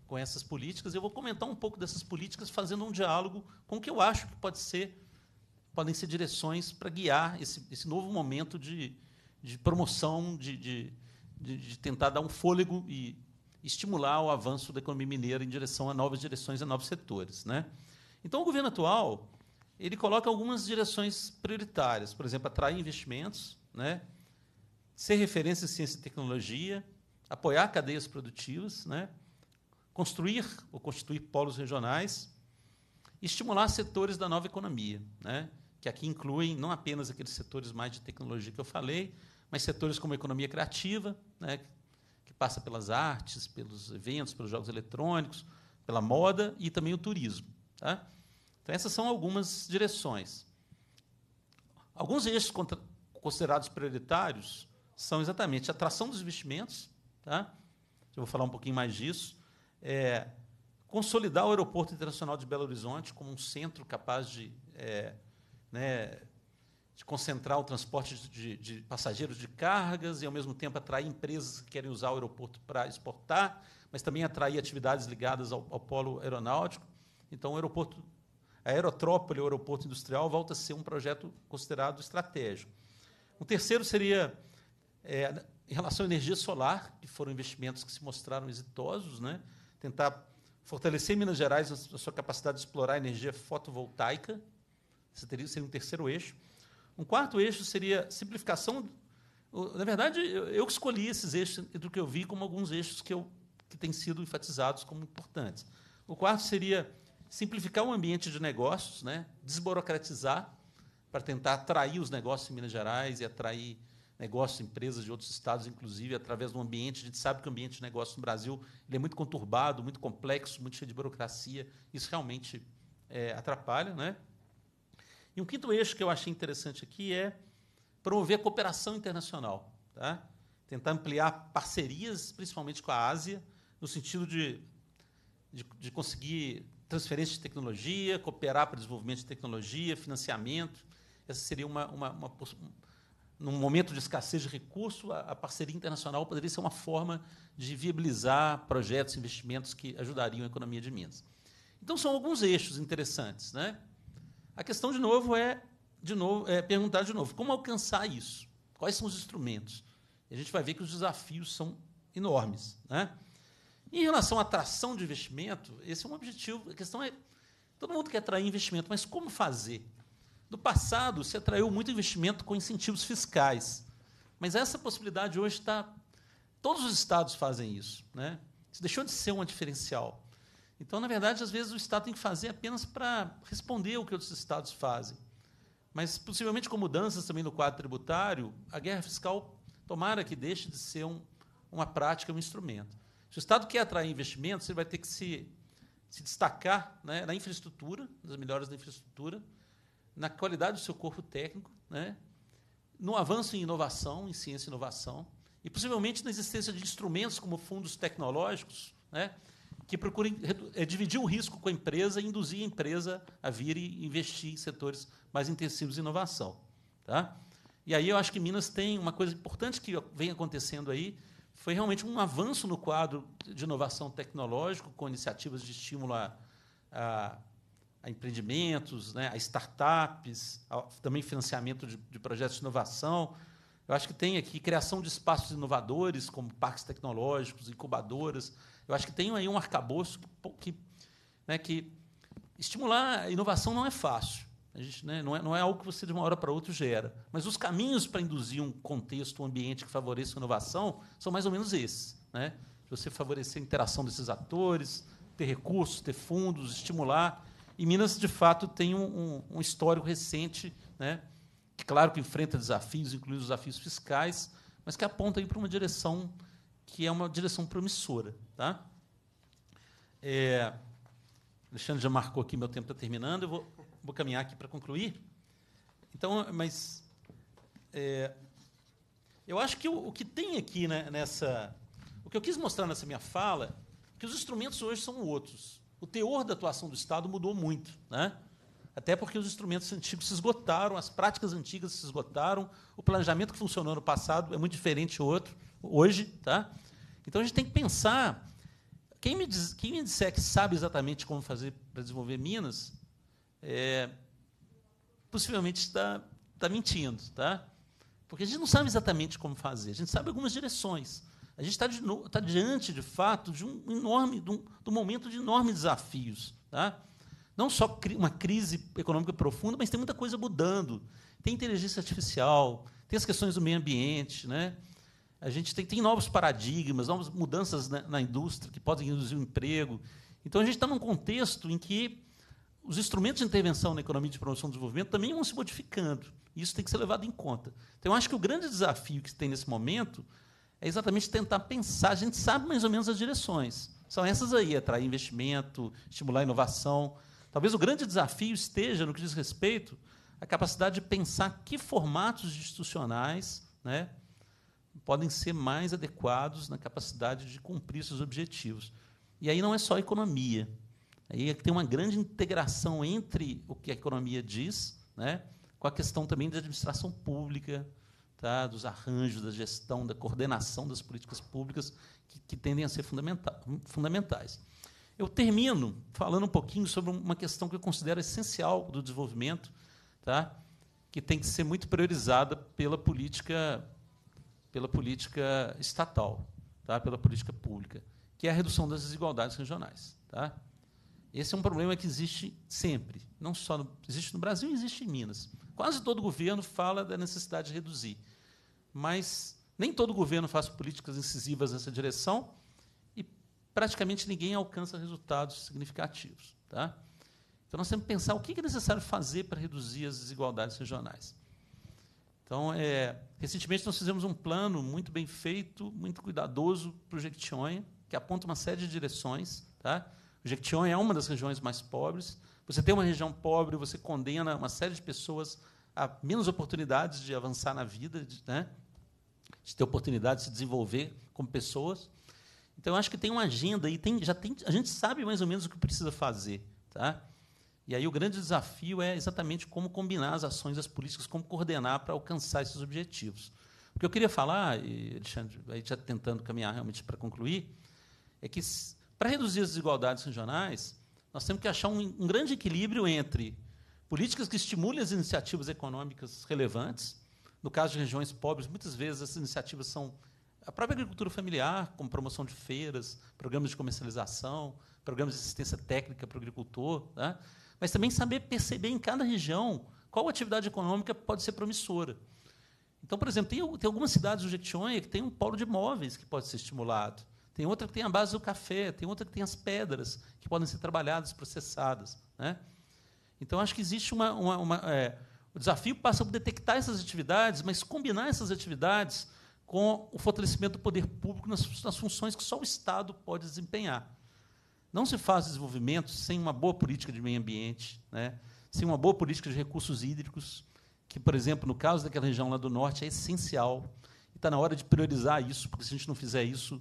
com essas políticas. Eu vou comentar um pouco dessas políticas, fazendo um diálogo com o que eu acho que pode ser, podem ser direções para guiar esse, esse novo momento de de promoção, de, de, de, de tentar dar um fôlego e estimular o avanço da economia mineira em direção a novas direções, a novos setores. Né? Então, o governo atual ele coloca algumas direções prioritárias, por exemplo, atrair investimentos, né? ser referência em ciência e tecnologia, apoiar cadeias produtivas, né? construir ou constituir polos regionais, estimular setores da nova economia, né? que aqui incluem não apenas aqueles setores mais de tecnologia que eu falei, mas setores como a economia criativa, né, que passa pelas artes, pelos eventos, pelos jogos eletrônicos, pela moda e também o turismo. Tá? Então, essas são algumas direções. Alguns eixos considerados prioritários são exatamente a atração dos investimentos, tá? eu vou falar um pouquinho mais disso, é, consolidar o Aeroporto Internacional de Belo Horizonte como um centro capaz de é, né, de concentrar o transporte de, de, passageiros de cargas e, ao mesmo tempo, atrair empresas que querem usar o aeroporto para exportar, mas também atrair atividades ligadas ao, ao polo aeronáutico. Então, o aeroporto, a aerotrópole, o aeroporto industrial, volta a ser um projeto considerado estratégico. O terceiro seria, é, em relação à energia solar, que foram investimentos que se mostraram exitosos, né? tentar fortalecer Minas Gerais a sua capacidade de explorar a energia fotovoltaica, esse seria um terceiro eixo. Um quarto eixo seria simplificação. Na verdade, eu escolhi esses eixos do que eu vi como alguns eixos que, eu, que têm sido enfatizados como importantes. O quarto seria simplificar o ambiente de negócios, né? desburocratizar, para tentar atrair os negócios em Minas Gerais e atrair negócios, empresas de outros estados, inclusive, através de um ambiente. A gente sabe que o ambiente de negócio no Brasil é muito conturbado, muito complexo, muito cheio de burocracia. Isso realmente é, atrapalha. Né? E um quinto eixo que eu achei interessante aqui é promover a cooperação internacional. Tá? Tentar ampliar parcerias, principalmente com a Ásia, no sentido de, de, de conseguir transferência de tecnologia, cooperar para o desenvolvimento de tecnologia, financiamento. Essa seria uma, uma, uma num momento de escassez de recurso, a, a, parceria internacional poderia ser uma forma de viabilizar projetos, investimentos que ajudariam a economia de Minas. Então, são alguns eixos interessantes. Né? A questão, de novo, é de novo, é, perguntar de novo, como alcançar isso? Quais são os instrumentos? a gente vai ver que os desafios são enormes. Né? Em relação à atração de investimento, esse é um objetivo. A questão é, todo mundo quer atrair investimento, mas como fazer? No passado, se atraiu muito investimento com incentivos fiscais. Mas essa possibilidade hoje está... Todos os estados fazem isso. Né? Isso deixou de ser uma diferencial. Então, na verdade, às vezes o Estado tem que fazer apenas para responder o que outros Estados fazem. Mas, possivelmente, com mudanças também no quadro tributário, a guerra fiscal, tomara que deixe de ser um, uma prática, um instrumento. Se o Estado quer atrair investimentos, ele vai ter que se, se destacar né, na infraestrutura, nas melhoras da infraestrutura, na qualidade do seu corpo técnico, né, no avanço em inovação, em ciência e inovação, e possivelmente na existência de instrumentos como fundos tecnológicos, né, que procurem eh, dividir o risco com a empresa e induzir a empresa a vir e investir em setores mais intensivos de inovação. Tá? E aí eu acho que Minas tem uma coisa importante que vem acontecendo aí, foi realmente um avanço no quadro de inovação tecnológico, com iniciativas de estímulo a, a, a empreendimentos, né, a startups, a, também financiamento de, de projetos de inovação. Eu acho que tem aqui criação de espaços inovadores, como parques tecnológicos, incubadoras, eu acho que tem aí um arcabouço que, né, que estimular a inovação não é fácil. A gente, né, não, é, não é algo que você, de uma hora para outra, gera. Mas os caminhos para induzir um contexto, um ambiente que favoreça a inovação, são mais ou menos esses. Né? Você favorecer a interação desses atores, ter recursos, ter fundos, estimular. E Minas, de fato, tem um, um, um histórico recente, né, que, claro, que enfrenta desafios, incluindo os desafios fiscais, mas que aponta para uma direção que é uma direção promissora. Tá? É, Alexandre já marcou aqui, meu tempo está terminando, eu vou, vou caminhar aqui para concluir. Então, mas é, eu acho que o, o que tem aqui né, nessa, o que eu quis mostrar nessa minha fala, é que os instrumentos hoje são outros. O teor da atuação do Estado mudou muito, né? Até porque os instrumentos antigos se esgotaram, as práticas antigas se esgotaram, o planejamento que funcionou no passado é muito diferente do outro hoje, tá? Então a gente tem que pensar quem me, diz, quem me disser que sabe exatamente como fazer para desenvolver Minas, é, possivelmente está, está mentindo, tá? Porque a gente não sabe exatamente como fazer, a gente sabe algumas direções. A gente está, de, está diante, de fato, de um enorme, de um, de um momento de enormes desafios, tá? Não só uma crise econômica profunda, mas tem muita coisa mudando. Tem inteligência artificial, tem as questões do meio ambiente, né? A gente tem, tem novos paradigmas, novas mudanças na, na indústria que podem reduzir o emprego. Então, a gente está num contexto em que os instrumentos de intervenção na economia de promoção e desenvolvimento também vão se modificando. Isso tem que ser levado em conta. Então, eu acho que o grande desafio que se tem nesse momento é exatamente tentar pensar. A gente sabe mais ou menos as direções. São essas aí: atrair investimento, estimular a inovação. Talvez o grande desafio esteja no que diz respeito à capacidade de pensar que formatos institucionais né, podem ser mais adequados na capacidade de cumprir seus objetivos. E aí não é só economia. Aí é tem uma grande integração entre o que a economia diz, né, com a questão também da administração pública, tá, dos arranjos, da gestão, da coordenação das políticas públicas, que, que tendem a ser fundamenta fundamentais. Eu termino falando um pouquinho sobre uma questão que eu considero essencial do desenvolvimento, tá, que tem que ser muito priorizada pela política pela política estatal, tá? pela política pública, que é a redução das desigualdades regionais. Tá? Esse é um problema que existe sempre, não só no, existe no Brasil, existe em Minas. Quase todo governo fala da necessidade de reduzir, mas nem todo governo faz políticas incisivas nessa direção e praticamente ninguém alcança resultados significativos. Tá? Então, nós temos que pensar o que é necessário fazer para reduzir as desigualdades regionais. Então, é, recentemente nós fizemos um plano muito bem feito, muito cuidadoso para o Jequitinhonha, que aponta uma série de direções. Tá? O Jequitinhonha é uma das regiões mais pobres. Você tem uma região pobre, você condena uma série de pessoas a menos oportunidades de avançar na vida, de, né? de ter oportunidade de se desenvolver como pessoas. Então, eu acho que tem uma agenda e tem, já tem, a gente sabe mais ou menos o que precisa fazer. Tá? E aí o grande desafio é exatamente como combinar as ações das políticas, como coordenar para alcançar esses objetivos. O que eu queria falar, e, Alexandre, aí já tentando caminhar realmente para concluir, é que para reduzir as desigualdades regionais, nós temos que achar um, um grande equilíbrio entre políticas que estimulem as iniciativas econômicas relevantes. No caso de regiões pobres, muitas vezes essas iniciativas são a própria agricultura familiar, como promoção de feiras, programas de comercialização, programas de assistência técnica para o agricultor. Né? mas também saber perceber em cada região qual atividade econômica pode ser promissora. Então, por exemplo, tem, tem algumas cidades do Jequitinhonha que tem um polo de imóveis que pode ser estimulado, tem outra que tem a base do café, tem outra que tem as pedras que podem ser trabalhadas, processadas. Né? Então, acho que existe uma. uma, uma é, o desafio passa por detectar essas atividades, mas combinar essas atividades com o fortalecimento do poder público nas, nas funções que só o Estado pode desempenhar. Não se faz desenvolvimento sem uma boa política de meio ambiente, né? sem uma boa política de recursos hídricos, que, por exemplo, no caso daquela região lá do norte, é essencial. E está na hora de priorizar isso, porque se a gente não fizer isso,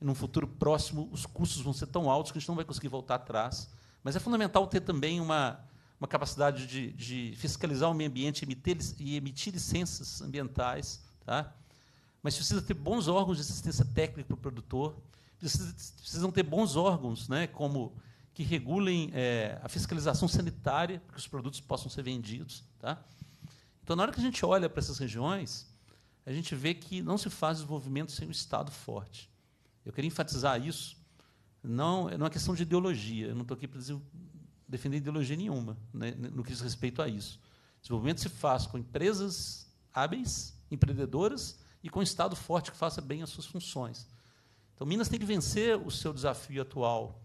no futuro próximo, os custos vão ser tão altos que a gente não vai conseguir voltar atrás. Mas é fundamental ter também uma, uma capacidade de, de fiscalizar o meio ambiente emitir, e emitir licenças ambientais. Tá? Mas precisa ter bons órgãos de assistência técnica para o produtor precisam ter bons órgãos, né, como que regulem é, a fiscalização sanitária, para que os produtos possam ser vendidos. Tá? Então, na hora que a gente olha para essas regiões, a gente vê que não se faz desenvolvimento sem um Estado forte. Eu queria enfatizar isso. Não, não é questão de ideologia. Eu não estou aqui para defender ideologia nenhuma né, no que diz respeito a isso. Desenvolvimento se faz com empresas hábeis, empreendedoras e com um Estado forte que faça bem as suas funções. Então, Minas tem que vencer o seu desafio atual,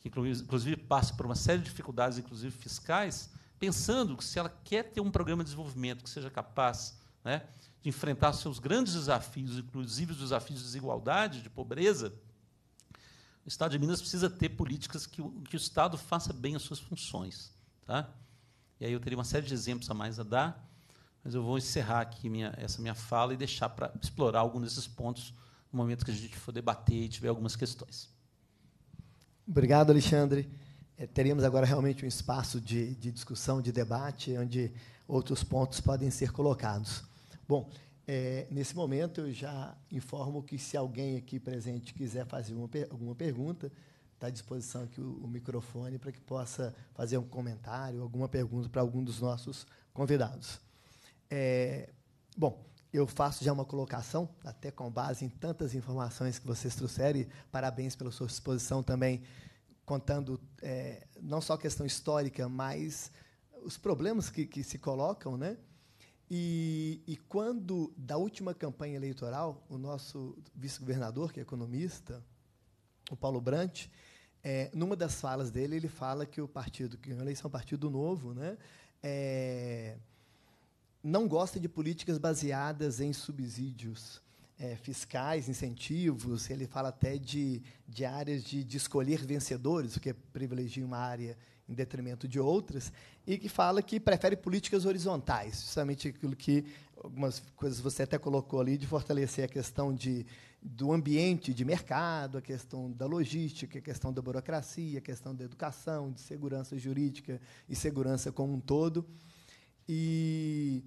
que inclusive passa por uma série de dificuldades, inclusive fiscais, pensando que se ela quer ter um programa de desenvolvimento que seja capaz né, de enfrentar seus grandes desafios, inclusive os desafios de desigualdade, de pobreza, o Estado de Minas precisa ter políticas que, que o Estado faça bem as suas funções. Tá? E aí eu teria uma série de exemplos a mais a dar, mas eu vou encerrar aqui minha, essa minha fala e deixar para explorar alguns desses pontos no momento que a gente for debater e tiver algumas questões. Obrigado, Alexandre. É, teremos agora realmente um espaço de, de, discussão, de debate, onde outros pontos podem ser colocados. Bom, é, nesse momento eu já informo que se alguém aqui presente quiser fazer uma, alguma pergunta, está à disposição aqui o, o microfone para que possa fazer um comentário, alguma pergunta para algum dos nossos convidados. É, bom, eu faço já uma colocação, até com base em tantas informações que vocês trouxeram, e parabéns pela sua exposição também, contando é, não só a questão histórica, mas os problemas que, que se colocam, né? E, e, quando, da última campanha eleitoral, o nosso vice-governador, que é economista, o Paulo Brant, é, numa das falas dele, ele fala que o partido, que a eleição é um partido novo, né, é, não gosta de políticas baseadas em subsídios é, fiscais, incentivos. Ele fala até de, de áreas de, de escolher vencedores, o que é privilegia uma área em detrimento de outras, e que fala que prefere políticas horizontais, justamente aquilo que algumas coisas você até colocou ali, de fortalecer a questão de, do ambiente de mercado, a questão da logística, a questão da burocracia, a questão da educação, de segurança jurídica e segurança como um todo. E,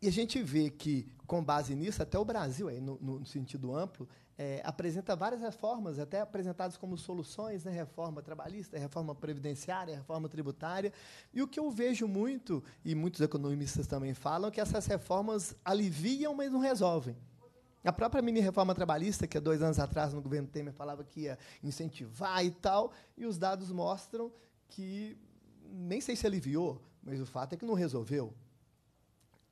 e a gente vê que, com base nisso, até o Brasil, aí, no, no sentido amplo, é, apresenta várias reformas, até apresentadas como soluções, né? reforma trabalhista, reforma previdenciária, reforma tributária. E o que eu vejo muito, e muitos economistas também falam, é que essas reformas aliviam, mas não resolvem. A própria mini reforma trabalhista, que há dois anos atrás no governo Temer falava que ia incentivar e tal, e os dados mostram que nem sei se aliviou, mas o fato é que não resolveu.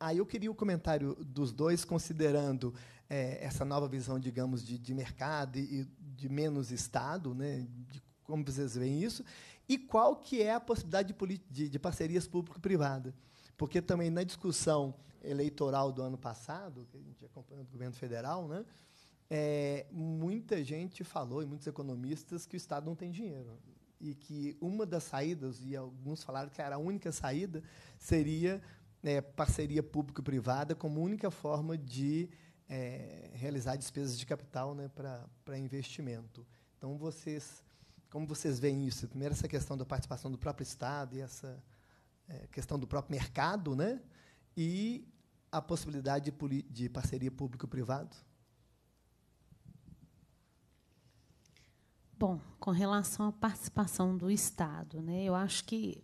Aí eu queria o comentário dos dois, considerando é, essa nova visão, digamos, de, de mercado e de menos Estado, né? de como vocês veem isso, e qual que é a possibilidade de, de, de parcerias público-privada. Porque também na discussão eleitoral do ano passado, que a gente acompanhou do governo federal, né? É, muita gente falou, e muitos economistas, que o Estado não tem dinheiro e que uma das saídas, e alguns falaram que era a única saída, seria é, parceria público-privada como única forma de é, realizar despesas de capital né, para investimento. Então, vocês, como vocês veem isso? Primeiro, essa questão da participação do próprio Estado e essa é, questão do próprio mercado, né? e a possibilidade de, de parceria público-privado? Bom, com relação à participação do Estado, né, eu acho que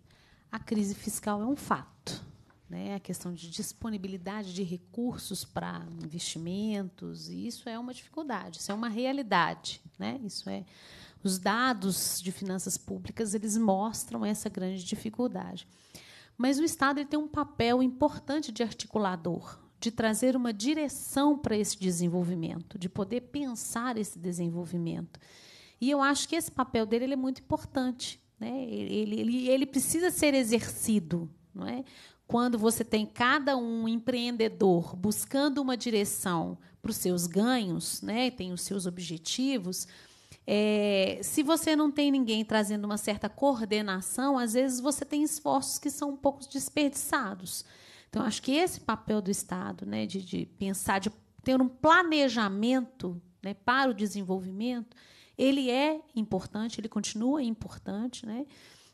a crise fiscal é um fato. Né, a questão de disponibilidade de recursos para investimentos, e isso é uma dificuldade, isso é uma realidade. Né, isso é, os dados de finanças públicas eles mostram essa grande dificuldade. Mas o Estado ele tem um papel importante de articulador, de trazer uma direção para esse desenvolvimento, de poder pensar esse desenvolvimento. E eu acho que esse papel dele é muito importante. Né? Ele, ele, ele precisa ser exercido. Não é? Quando você tem cada um empreendedor buscando uma direção para os seus ganhos, né? tem os seus objetivos, é, se você não tem ninguém trazendo uma certa coordenação, às vezes você tem esforços que são um pouco desperdiçados. Então, acho que esse papel do Estado, né, de, de pensar, de ter um planejamento né, para o desenvolvimento, ele é importante, ele continua importante, né?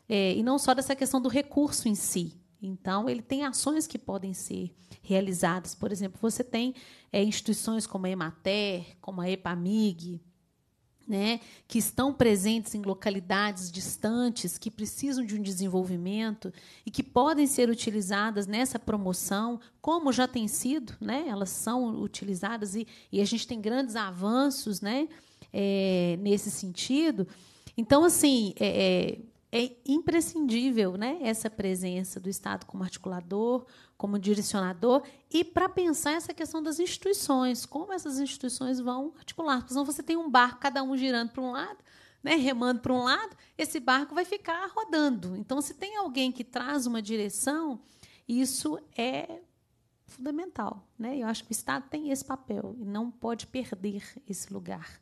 É, e não só dessa questão do recurso em si. Então, ele tem ações que podem ser realizadas. Por exemplo, você tem é, instituições como a Emater, como a EPAMIG, né, que estão presentes em localidades distantes, que precisam de um desenvolvimento e que podem ser utilizadas nessa promoção, como já tem sido, né, elas são utilizadas e, e a gente tem grandes avanços, né, é, nesse sentido. Então, assim, é, é, é imprescindível né, essa presença do Estado como articulador, como direcionador, e para pensar essa questão das instituições, como essas instituições vão articular. Porque senão você tem um barco, cada um girando para um lado, né, remando para um lado, esse barco vai ficar rodando. Então, se tem alguém que traz uma direção, isso é fundamental. Né? Eu acho que o Estado tem esse papel e não pode perder esse lugar.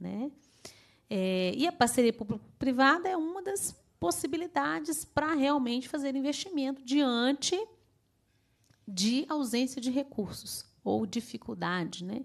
Né? É, e a parceria público-privada é uma das possibilidades para realmente fazer investimento diante de ausência de recursos ou dificuldade né,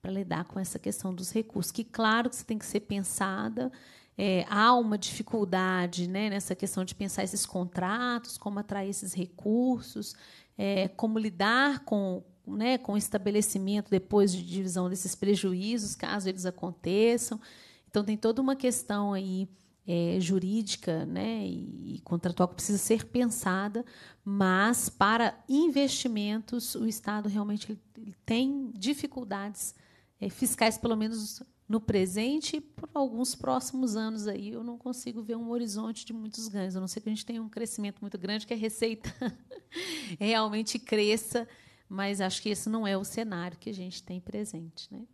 para lidar com essa questão dos recursos, que, claro, que tem que ser pensada. É, há uma dificuldade né, nessa questão de pensar esses contratos, como atrair esses recursos, é, como lidar com, né, com o estabelecimento depois de divisão desses prejuízos, caso eles aconteçam. Então, tem toda uma questão aí é, jurídica né, e, contratual que precisa ser pensada, mas para investimentos, o Estado realmente tem dificuldades é, fiscais, pelo menos no presente e por alguns próximos anos aí eu não consigo ver um horizonte de muitos ganhos. A não ser que a gente tenha um crescimento muito grande, que a receita realmente cresça mas acho que esse não é o cenário que a gente tem presente. Né?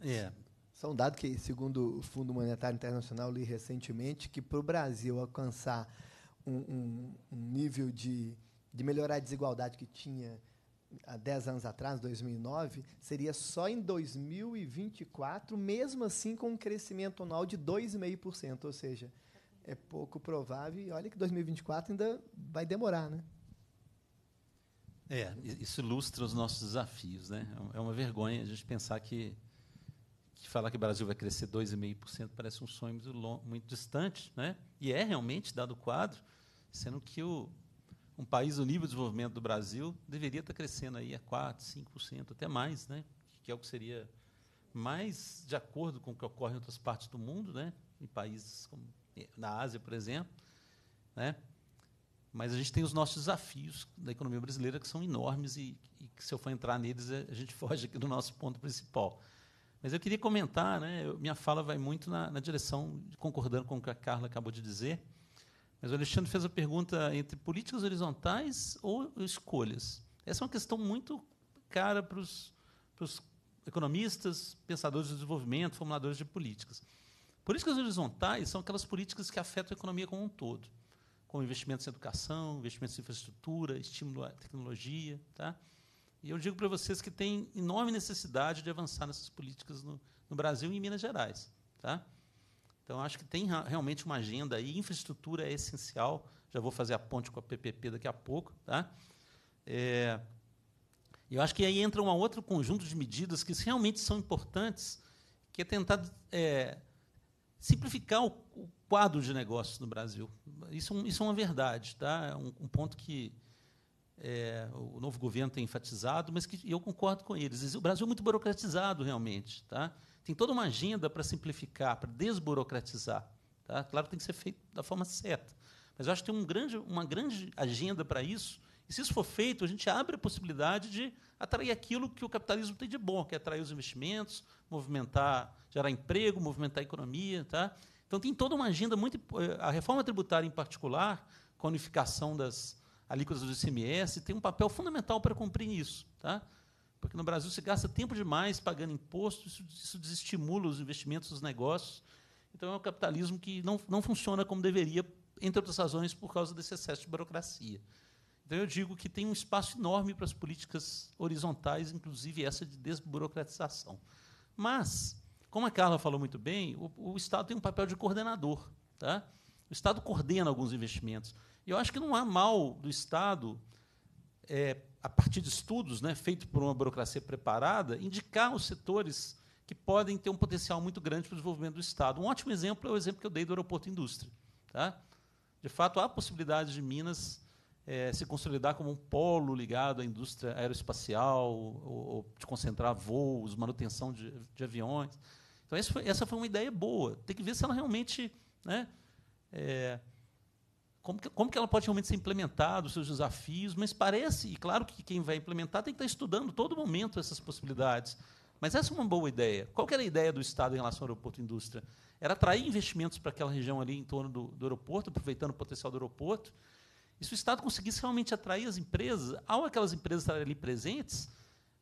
É. são um que, segundo o Fundo Monetário Internacional, li recentemente que para o Brasil alcançar um, um, um nível de, de melhorar a desigualdade que tinha há 10 anos atrás, 2009, seria só em 2024, mesmo assim com um crescimento anual de 2,5%. Ou seja, é pouco provável e olha que 2024 ainda vai demorar, né? É, isso ilustra os nossos desafios. Né? É, é uma vergonha a gente pensar que, que falar que o Brasil vai crescer 2,5% parece um sonho muito, muito distante, né? e é realmente, dado o quadro, sendo que o, um país do nível de desenvolvimento do Brasil deveria estar crescendo aí a 4%, 5%, até mais, né? que é o que seria mais de acordo com o que ocorre em outras partes do mundo, né? em países como eh, na Ásia, por exemplo. Né? Mas a gente tem os nossos desafios da economia brasileira que são enormes e, e que, se eu for entrar neles, é, a gente foge aqui do nosso ponto principal. Mas eu queria comentar, né, minha fala vai muito na, na direção, concordando com o que a Carla acabou de dizer, mas o Alexandre fez a pergunta entre políticas horizontais ou escolhas. Essa é uma questão muito cara para os economistas, pensadores de desenvolvimento, formuladores de políticas. Políticas horizontais são aquelas políticas que afetam a economia como um todo com investimentos em educação, investimentos em infraestrutura, estímulo à tecnologia. Tá? E eu digo para vocês que tem enorme necessidade de avançar nessas políticas no, no Brasil e em Minas Gerais. Tá? Então, acho que tem realmente uma agenda aí. Infraestrutura é essencial. Já vou fazer a ponte com a PPP daqui a pouco. Tá? É, eu acho que aí entra um outro conjunto de medidas que realmente são importantes, que é tentar é, simplificar o, o quadro de negócios no Brasil. Isso, é isso é uma verdade, tá? É um, um ponto que é, o novo governo tem enfatizado, mas que eu concordo com eles. O Brasil é muito burocratizado, realmente. Tá? Tem toda uma agenda para simplificar, para desburocratizar. Tá? Claro que tem que ser feito da forma certa. Mas eu acho que tem um grande, uma grande agenda para isso. E se isso for feito, a gente abre a possibilidade de atrair aquilo que o capitalismo tem de bom, que é atrair os investimentos, movimentar, gerar emprego, movimentar a economia. Tá? Então tem toda uma agenda muito. Eh, a reforma tributária, em particular, com a unificação das alíquotas do ICMS, tem um papel fundamental para cumprir isso. Tá? Porque no Brasil se gasta tempo demais pagando imposto, isso, isso desestimula os investimentos dos negócios. Então é um capitalismo que não, não funciona como deveria, entre outras razões, por causa desse excesso de burocracia. Então eu digo que tem um espaço enorme para as políticas horizontais, inclusive essa de desburocratização. Mas como a Carla falou muito bem, o, o Estado tem um papel de coordenador. Tá? O Estado coordena alguns investimentos. E eu acho que não há mal do Estado, é, a partir de estudos né, feitos por uma burocracia preparada, indicar os setores que podem ter um potencial muito grande para o desenvolvimento do Estado. Um ótimo exemplo é o exemplo que eu dei do aeroporto indústria. Tá? De fato, há possibilidade de Minas é, se consolidar como um polo ligado à indústria aeroespacial, ou, ou de concentrar voos, manutenção de, de aviões. Então, foi, essa foi uma ideia boa. Tem que ver se ela realmente. Né, é, como, que, como que ela pode realmente ser implementada, os seus desafios, mas parece, e claro que quem vai implementar tem que estar estudando todo momento essas possibilidades. Mas essa é uma boa ideia. Qual era a ideia do Estado em relação ao aeroporto e indústria? Era atrair investimentos para aquela região ali em torno do, do aeroporto, aproveitando o potencial do aeroporto. E se o Estado conseguisse realmente atrair as empresas, ao aquelas empresas estarem ali presentes,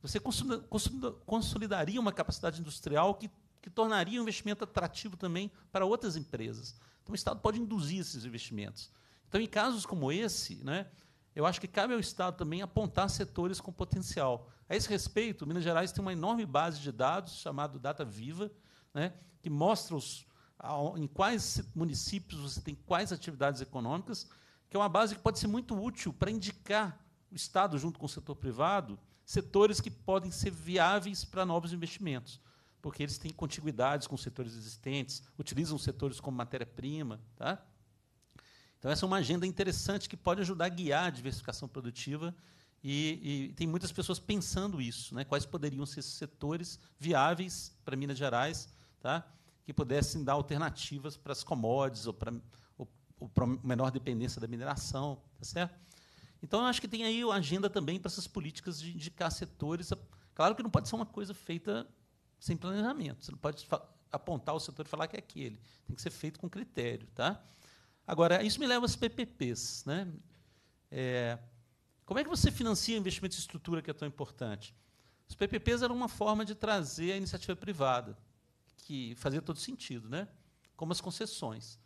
você consolidaria uma capacidade industrial que que tornaria o investimento atrativo também para outras empresas. Então, o Estado pode induzir esses investimentos. Então, em casos como esse, né, eu acho que cabe ao Estado também apontar setores com potencial. A esse respeito, Minas Gerais tem uma enorme base de dados chamado Data Viva, né, que mostra os, em quais municípios você tem quais atividades econômicas, que é uma base que pode ser muito útil para indicar o Estado, junto com o setor privado, setores que podem ser viáveis para novos investimentos porque eles têm contiguidades com setores existentes, utilizam setores como matéria-prima. Tá? Então, essa é uma agenda interessante que pode ajudar a guiar a diversificação produtiva. E, e tem muitas pessoas pensando isso, né? quais poderiam ser esses setores viáveis para Minas Gerais, tá? que pudessem dar alternativas para as commodities ou para, o menor dependência da mineração. Tá certo? Então, eu acho que tem aí agenda também para essas políticas de indicar setores. Claro que não pode ser uma coisa feita sem planejamento. Você não pode apontar o setor e falar que é aquele. Tem que ser feito com critério. Tá? Agora, isso me leva às PPPs. Né? É, como é que você financia investimentos em estrutura que é tão importante? Os PPPs eram uma forma de trazer a iniciativa privada, que fazia todo sentido, né? como as concessões.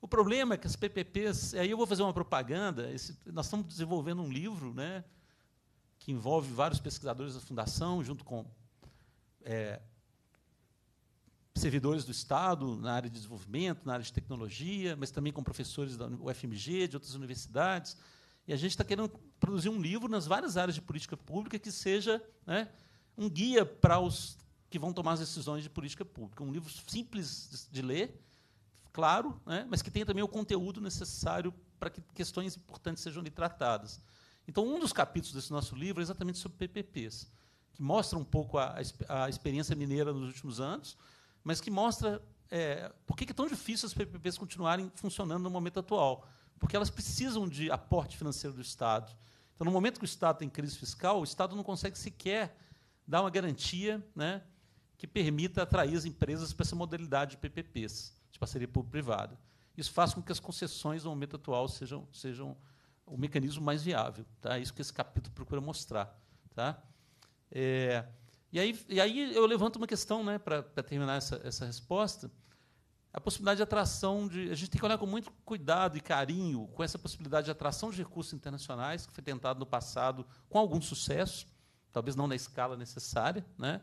O problema é que as PPPs, aí eu vou fazer uma propaganda, esse, nós estamos desenvolvendo um livro né, que envolve vários pesquisadores da Fundação, junto com é, servidores do Estado na área de desenvolvimento, na área de tecnologia, mas também com professores da UFMG, de outras universidades. E a gente está querendo produzir um livro nas várias áreas de política pública que seja né, um guia para os que vão tomar as decisões de política pública. Um livro simples de ler, claro, né, mas que tenha também o conteúdo necessário para que questões importantes sejam ali tratadas. Então, um dos capítulos desse nosso livro é exatamente sobre PPPs que mostra um pouco a, a experiência mineira nos últimos anos, mas que mostra é, por que é tão difícil as PPPs continuarem funcionando no momento atual. Porque elas precisam de aporte financeiro do Estado. Então, no momento que o Estado tem crise fiscal, o Estado não consegue sequer dar uma garantia né, que permita atrair as empresas para essa modalidade de PPPs, de parceria público-privada. Isso faz com que as concessões, no momento atual, sejam, sejam o mecanismo mais viável. Tá? É isso que esse capítulo procura mostrar. Tá? É, e, aí, e aí eu levanto uma questão né, para terminar essa, essa resposta. A possibilidade de atração de. A gente tem que olhar com muito cuidado e carinho com essa possibilidade de atração de recursos internacionais, que foi tentado no passado com algum sucesso, talvez não na escala necessária, né?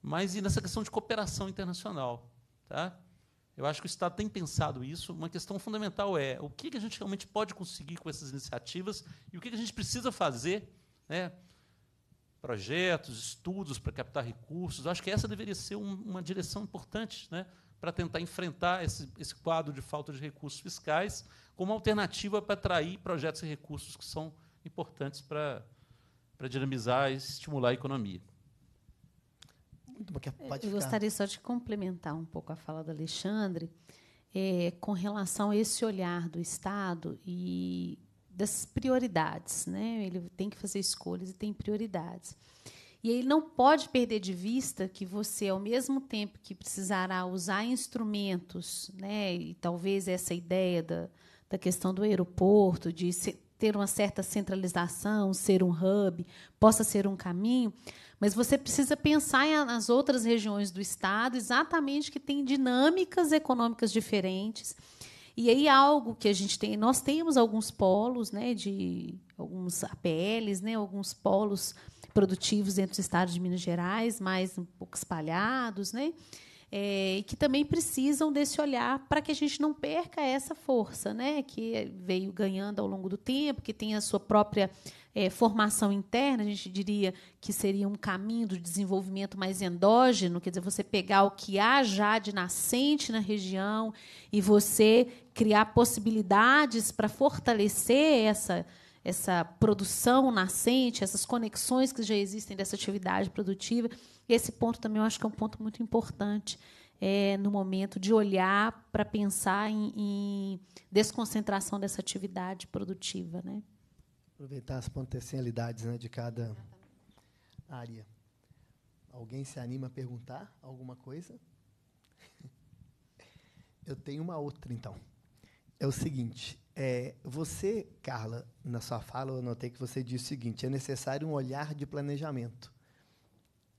mas e nessa questão de cooperação internacional. Tá? Eu acho que o Estado tem pensado isso. Uma questão fundamental é o que a gente realmente pode conseguir com essas iniciativas e o que a gente precisa fazer né, projetos, estudos para captar recursos. Acho que essa deveria ser um, uma direção importante né, para tentar enfrentar esse, esse quadro de falta de recursos fiscais como alternativa para atrair projetos e recursos que são importantes para, para dinamizar e estimular a economia. Muito é, Eu gostaria só de complementar um pouco a fala do Alexandre é, com relação a esse olhar do Estado e das prioridades, né? Ele tem que fazer escolhas e tem prioridades. E ele não pode perder de vista que você, ao mesmo tempo que precisará usar instrumentos, né? E talvez essa ideia da, da questão do aeroporto, de ser, ter uma certa centralização, ser um hub, possa ser um caminho, mas você precisa pensar nas outras regiões do estado, exatamente que têm dinâmicas econômicas diferentes e aí algo que a gente tem, nós temos alguns polos, né, de alguns APLs, né, alguns polos produtivos dentro do estado de Minas Gerais, mais um pouco espalhados, né? É, que também precisam desse olhar para que a gente não perca essa força, né, que veio ganhando ao longo do tempo, que tem a sua própria é, formação interna, a gente diria que seria um caminho do desenvolvimento mais endógeno, quer dizer, você pegar o que há já de nascente na região e você criar possibilidades para fortalecer essa essa produção nascente, essas conexões que já existem dessa atividade produtiva. E esse ponto também eu acho que é um ponto muito importante é, no momento de olhar para pensar em, em desconcentração dessa atividade produtiva, né? Aproveitar as potencialidades né, de cada área. Alguém se anima a perguntar alguma coisa? Eu tenho uma outra, então. É o seguinte: é, você, Carla, na sua fala, eu notei que você disse o seguinte: é necessário um olhar de planejamento,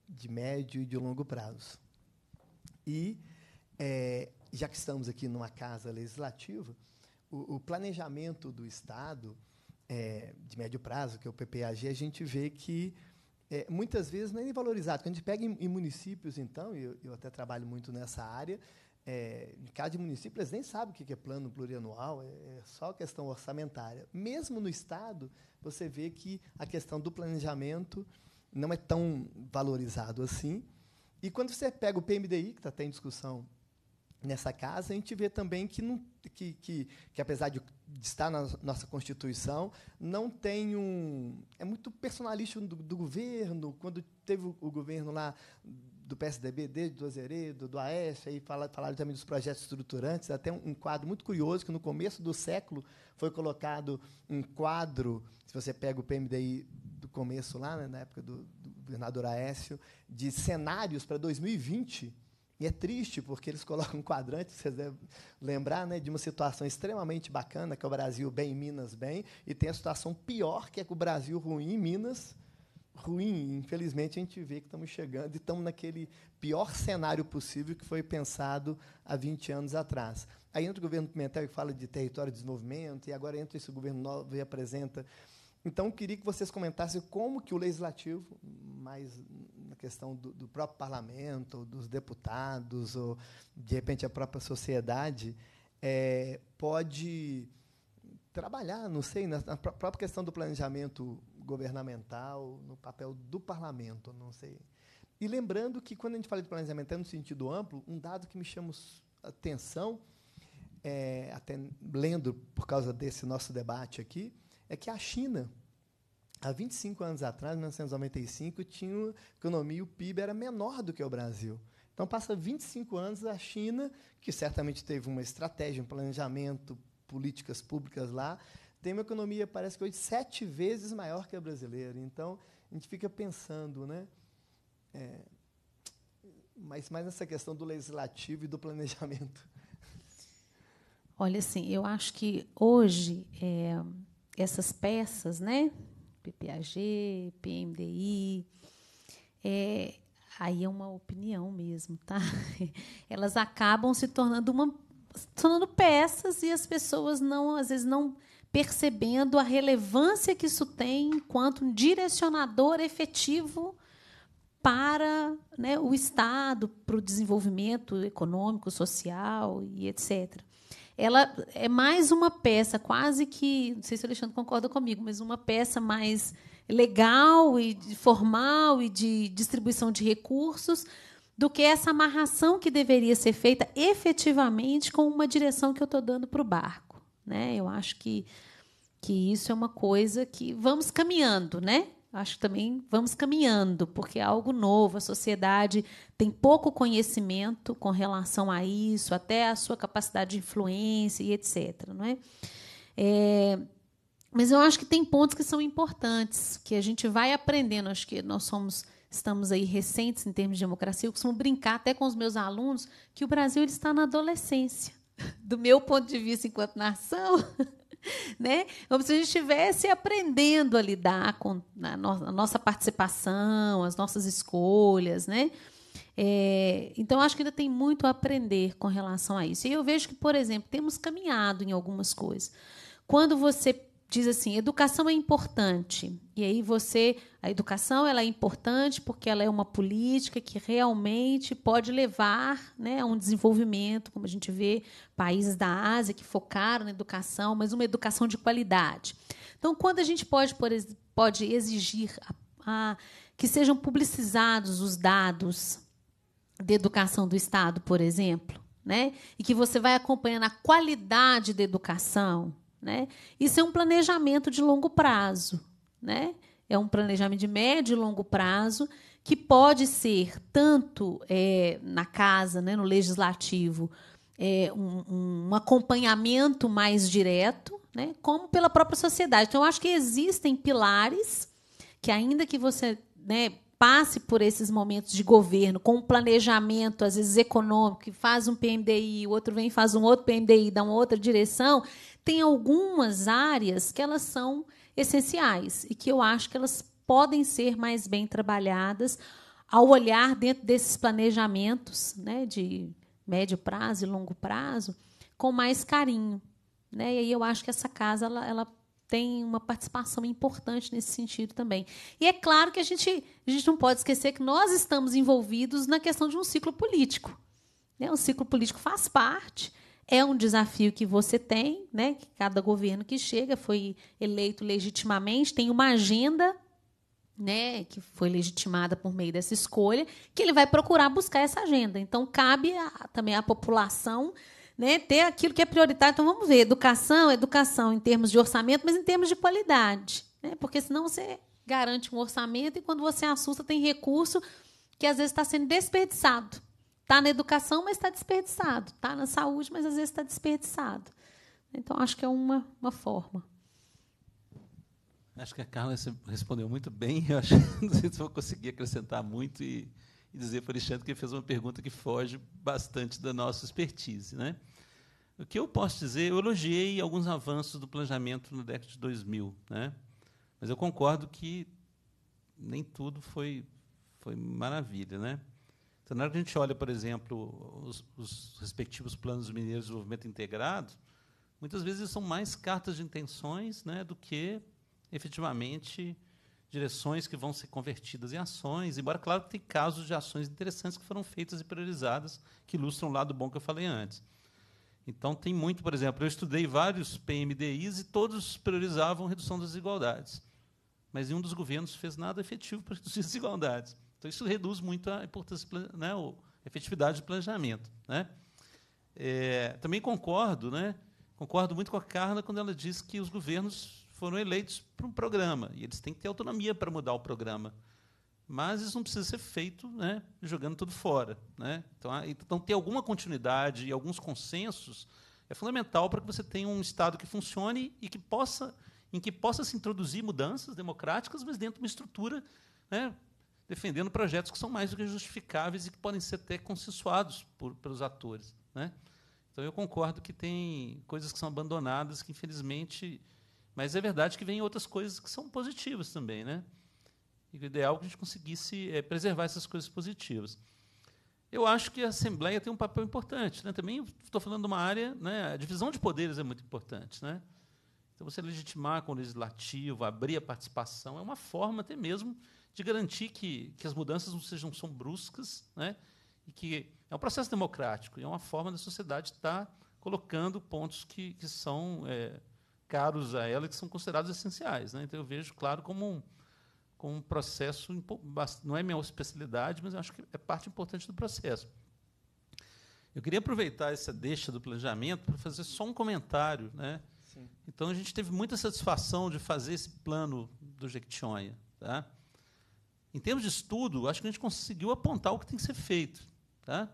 de médio e de longo prazo. E, é, já que estamos aqui numa casa legislativa, o, o planejamento do Estado é, de médio prazo, que é o PPAG, a gente vê que é, muitas vezes não é nem valorizado. Quando a gente pega em, em municípios, então, e eu, eu, até trabalho muito nessa área, é, em cada município eles nem sabem o que é plano plurianual, é, é, só questão orçamentária. Mesmo no Estado, você vê que a questão do planejamento não é tão valorizado assim. E quando você pega o PMDI, que está até em discussão nessa casa, a gente vê também que, não, que, que, que apesar de está na nossa Constituição, não tem um. É muito personalista do, do governo. Quando teve o, o, governo lá do PSDB, desde do Azeredo, do Aécio, aí fala, falaram também dos projetos estruturantes, até um, um, quadro muito curioso, que no começo do século foi colocado um quadro, se você pega o PMDI do começo lá, né, na época do, do governador Aécio, de cenários para 2020 e é triste, porque eles colocam um quadrante, vocês devem lembrar, né, de uma situação extremamente bacana, que é o Brasil bem, Minas bem, e tem a situação pior, que é que o Brasil ruim, Minas ruim. Infelizmente, a gente vê que estamos chegando e estamos naquele pior cenário possível que foi pensado há 20 anos atrás. Aí entra o governo Pimentel e fala de território de desenvolvimento, e agora entra esse governo novo e apresenta. Então, queria que vocês comentassem como que o legislativo, mais questão do, do próprio parlamento, dos deputados, ou de repente a própria sociedade, é, pode trabalhar, não sei, na, na, própria questão do planejamento governamental, no papel do parlamento, não sei. E lembrando que, quando a gente fala de planejamento é no sentido amplo, um dado que me chama atenção, é, até lendo por causa desse nosso debate aqui, é que a China Há 25 anos atrás, em 1995, tinha economia, o PIB era menor do que o Brasil. Então, passa 25 anos a China, que certamente teve uma estratégia, um planejamento, políticas públicas lá, tem uma economia, parece que hoje, sete vezes maior que a brasileira. Então, a gente fica pensando, né? É, mas mais nessa questão do legislativo e do planejamento. Olha, assim, eu acho que hoje é, essas peças, né, PPAG, PMDI. É, aí é uma opinião mesmo, tá? Elas acabam se tornando uma tornando peças e as pessoas não às vezes não percebendo a relevância que isso tem enquanto um direcionador efetivo para né, o Estado, para o desenvolvimento econômico, social e etc ela é mais uma peça, quase que, não sei se o Alexandre concorda comigo, mas uma peça mais legal e formal e de distribuição de recursos do que essa amarração que deveria ser feita efetivamente com uma direção que eu estou dando para o barco. Né? Eu acho que, que isso é uma coisa que vamos caminhando, né? acho que também vamos caminhando, porque é algo novo, a sociedade tem pouco conhecimento com relação a isso, até a sua capacidade de influência e etc. Não é? é mas eu acho que tem pontos que são importantes, que a gente vai aprendendo. Acho que nós somos estamos aí recentes em termos de democracia. Eu costumo brincar até com os meus alunos que o Brasil ele está na adolescência. Do meu ponto de vista enquanto nação, né? Como se a gente estivesse aprendendo a lidar com a, no a nossa participação, as nossas escolhas, né? É, então, acho que ainda tem muito a aprender com relação a isso. E eu vejo que, por exemplo, temos caminhado em algumas coisas. Quando você diz assim: educação é importante. E aí você, a educação ela é importante porque ela é uma política que realmente pode levar né, a um desenvolvimento, como a gente vê países da Ásia que focaram na educação, mas uma educação de qualidade. Então, quando a gente pode, pode exigir a, a, que sejam publicizados os dados de educação do Estado, por exemplo, né? e que você vai acompanhando a qualidade da educação, né? Isso é um planejamento de longo prazo. Né? É um planejamento de médio e longo prazo que pode ser tanto é, na casa, né, no legislativo, é, um, um, acompanhamento mais direto, né, como pela própria sociedade. Então, eu acho que existem pilares que, ainda que você né, passe por esses momentos de governo com um planejamento, às vezes econômico, que faz um PMDI, o outro vem e faz um outro PMDI, dá uma outra direção, tem algumas áreas que elas são essenciais e que eu acho que elas podem ser mais bem trabalhadas ao olhar dentro desses planejamentos né, de médio prazo e longo prazo com mais carinho. Né? E aí eu acho que essa casa ela, ela tem uma participação importante nesse sentido também. E é claro que a gente, a gente não pode esquecer que nós estamos envolvidos na questão de um ciclo político. Né? O ciclo político faz parte é um desafio que você tem, né? Que cada governo que chega foi eleito legitimamente, tem uma agenda, né? Que foi legitimada por meio dessa escolha, que ele vai procurar buscar essa agenda. Então cabe a, também à população, né? Ter aquilo que é prioritário. Então vamos ver, educação, educação em termos de orçamento, mas em termos de qualidade, né? Porque senão você garante um orçamento e quando você assusta tem recurso que às vezes está sendo desperdiçado. Está na educação, mas está desperdiçado. Está na saúde, mas às vezes está desperdiçado. Então, acho que é uma, uma forma. Acho que a Carla respondeu muito bem. Eu acho que não sei se vou conseguir acrescentar muito e, e dizer para o Alexandre que ele fez uma pergunta que foge bastante da nossa expertise. Né? O que eu posso dizer, eu elogiei alguns avanços do planejamento no década de 2000, né? mas eu concordo que nem tudo foi, foi maravilha. Né? Então, na hora que a gente olha, por exemplo, os, os respectivos planos mineiros de desenvolvimento integrado, muitas vezes são mais cartas de intenções né, do que efetivamente direções que vão ser convertidas em ações, embora, claro, tem casos de ações interessantes que foram feitas e priorizadas, que ilustram o lado bom que eu falei antes. Então, tem muito, por exemplo, eu estudei vários PMDIs e todos priorizavam redução das desigualdades. Mas nenhum dos governos fez nada efetivo para reduzir as desigualdades. Então, isso reduz muito a importância, né, a efetividade do planejamento. Né? É, também concordo, né, concordo muito com a Carla quando ela diz que os governos foram eleitos para um programa, e eles têm que ter autonomia para mudar o programa. Mas isso não precisa ser feito né, jogando tudo fora. Né? Então, há, então, ter alguma continuidade e alguns consensos é fundamental para que você tenha um Estado que funcione e que possa, em que possa se introduzir mudanças democráticas, mas dentro de uma estrutura né, defendendo projetos que são mais do que justificáveis e que podem ser até consensuados por, pelos atores. Né? Então, eu concordo que tem coisas que são abandonadas, que infelizmente. Mas é verdade que vem outras coisas que são positivas também. Né? E o ideal é que a gente conseguisse é, preservar essas coisas positivas. Eu acho que a Assembleia tem um papel importante. Né? Também estou falando de uma área. Né? A divisão de poderes é muito importante. Né? Então, você legitimar com o legislativo, abrir a participação, é uma forma até mesmo de garantir que, que as mudanças não sejam são bruscas, né? e que é um processo democrático, e é uma forma da sociedade estar tá colocando pontos que, que são é, caros a ela, que são considerados essenciais. Né? Então, eu vejo, claro, como um, como um processo, não é minha especialidade, mas acho que é parte importante do processo. Eu queria aproveitar essa deixa do planejamento para fazer só um comentário. Né? Sim. Então, a gente teve muita satisfação de fazer esse plano do Jequitinhonha. Tá? Em termos de estudo, acho que a gente conseguiu apontar o que tem que ser feito. Tá?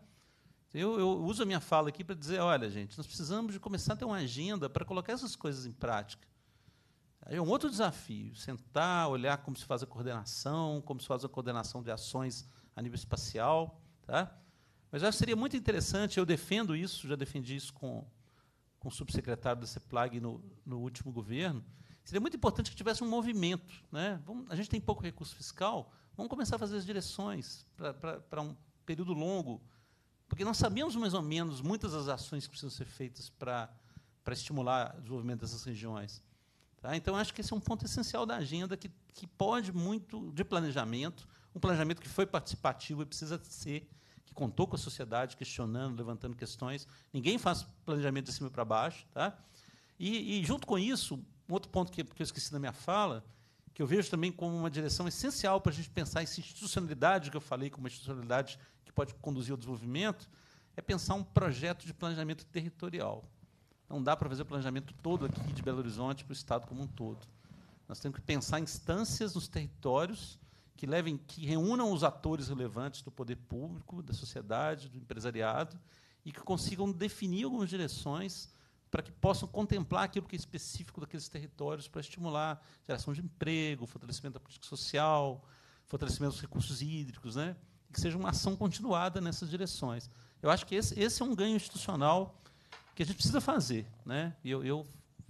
Eu, eu uso a minha fala aqui para dizer, olha, gente, nós precisamos de começar a ter uma agenda para colocar essas coisas em prática. É um outro desafio, sentar, olhar como se faz a coordenação, como se faz a coordenação de ações a nível espacial. Tá? Mas eu acho que seria muito interessante, eu defendo isso, já defendi isso com, com o subsecretário da CEPLAG no, no último governo, seria muito importante que tivesse um movimento. Né? Vamos, a gente tem pouco recurso fiscal, Vamos começar a fazer as direções para um período longo, porque nós sabemos mais ou menos muitas das ações que precisam ser feitas para estimular o desenvolvimento dessas regiões. Tá? Então, acho que esse é um ponto essencial da agenda que, que pode muito de planejamento, um planejamento que foi participativo e precisa ser, que contou com a sociedade, questionando, levantando questões. Ninguém faz planejamento de cima para baixo. Tá? E, e, junto com isso, um outro ponto que, que eu esqueci da minha fala, que eu vejo também como uma direção essencial para a gente pensar essa institucionalidade que eu falei, como uma institucionalidade que pode conduzir ao desenvolvimento, é pensar um projeto de planejamento territorial. Não dá para fazer o planejamento todo aqui de Belo Horizonte para o Estado como um todo. Nós temos que pensar instâncias nos territórios que levem, que reúnam os atores relevantes do poder público, da sociedade, do empresariado, e que consigam definir algumas direções para que possam contemplar aquilo que é específico daqueles territórios para estimular geração de emprego, fortalecimento da política social, fortalecimento dos recursos hídricos, né? que seja uma ação continuada nessas direções. Eu acho que esse, esse é um ganho institucional que a gente precisa fazer. Né? E eu, eu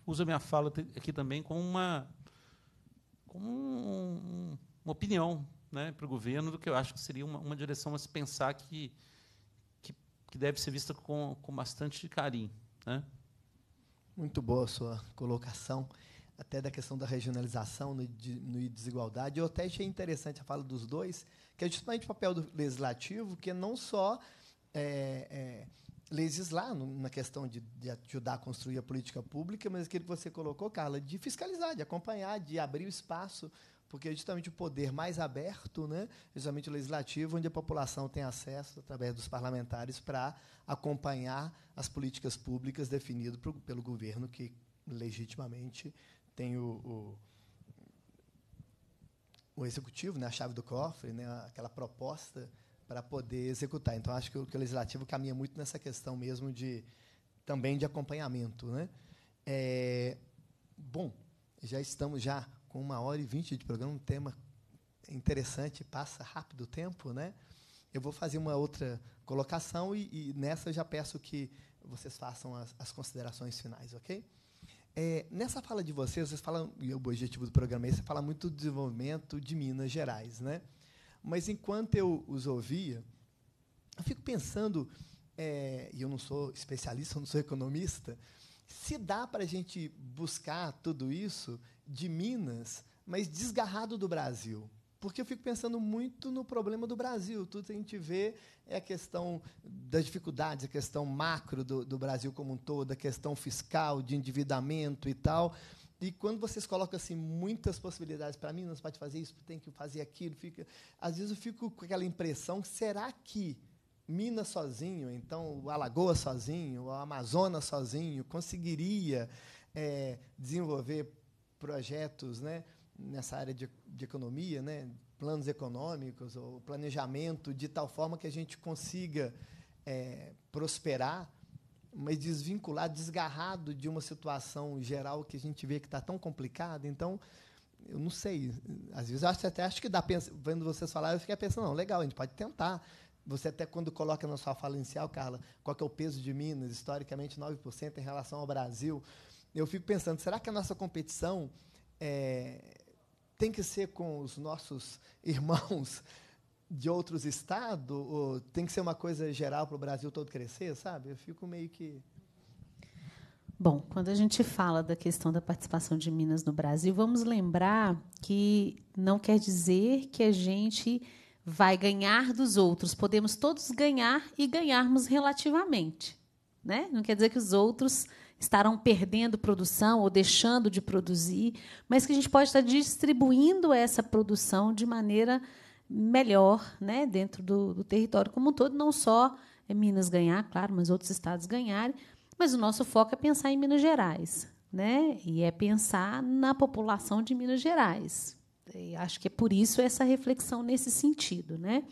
uso a minha fala aqui também como uma, como um, uma opinião né, para o governo do que eu acho que seria uma, uma direção a se pensar que, que, que deve ser vista com, com bastante carinho. Né? Muito boa a sua colocação, até da questão da regionalização no, e desigualdade. Eu até achei interessante a fala dos dois, que é justamente o papel do legislativo, que é não só é, é, legislar no, na questão de, de, ajudar a construir a política pública, mas aquilo que você colocou, Carla, de fiscalizar, de acompanhar, de abrir o espaço porque é justamente o poder mais aberto, né, é justamente o legislativo, onde a população tem acesso, através dos parlamentares, para acompanhar as políticas públicas definidas pelo governo que legitimamente tem o, o, o executivo, né, a chave do cofre, né, aquela proposta para poder executar. Então, acho que o, que o legislativo caminha muito nessa questão mesmo de também de acompanhamento. Né? É, bom, já estamos já com uma hora e vinte de programa, um tema interessante, passa rápido o tempo, né? Eu vou fazer uma outra colocação e, e nessa já peço que vocês façam as, as considerações finais, ok? É, nessa fala de vocês, vocês falam, e o objetivo do programa é esse, fala muito do desenvolvimento de Minas Gerais, né? Mas enquanto eu os ouvia, eu fico pensando, é, e eu não sou especialista, eu não sou economista, se dá para a gente buscar tudo isso de Minas, mas desgarrado do Brasil. Porque eu fico pensando muito no problema do Brasil. Tudo que a gente vê é a questão das dificuldades, a questão macro do, do Brasil como um todo, a questão fiscal, de endividamento e tal. E quando vocês colocam assim muitas possibilidades para mim, não pode fazer isso, tem que fazer aquilo, fica. Às vezes eu fico com aquela impressão: será que Minas sozinho, então o Alagoas sozinho, o Amazonas sozinho, conseguiria é, desenvolver projetos né, nessa área de, de economia, né, planos econômicos ou planejamento, de tal forma que a gente consiga é, prosperar, mas desvincular, desgarrado de uma situação geral que a gente vê que está tão complicada. Então, eu não sei. Às vezes eu acho, até acho que dá, vendo vocês falar, eu fiquei pensando, não, legal, a gente pode tentar. Você até quando coloca na sua fala inicial, Carla, qual que é o peso de Minas, historicamente 9% em relação ao Brasil eu fico pensando, será que a nossa competição é, tem que ser com os nossos irmãos de outros estados? Ou tem que ser uma coisa geral para o Brasil todo crescer, sabe? Eu fico meio que. Bom, quando a gente fala da questão da participação de Minas no Brasil, vamos lembrar que não quer dizer que a gente vai ganhar dos outros. Podemos todos ganhar e ganharmos relativamente. Né? Não quer dizer que os outros estarão perdendo produção ou deixando de produzir, mas que a gente pode estar distribuindo essa produção de maneira melhor né, dentro do, do território como um todo, não só Minas ganhar, claro, mas outros estados ganharem, mas o nosso foco é pensar em Minas Gerais, né? e é pensar na população de Minas Gerais. E acho que é por isso essa reflexão nesse sentido. Né?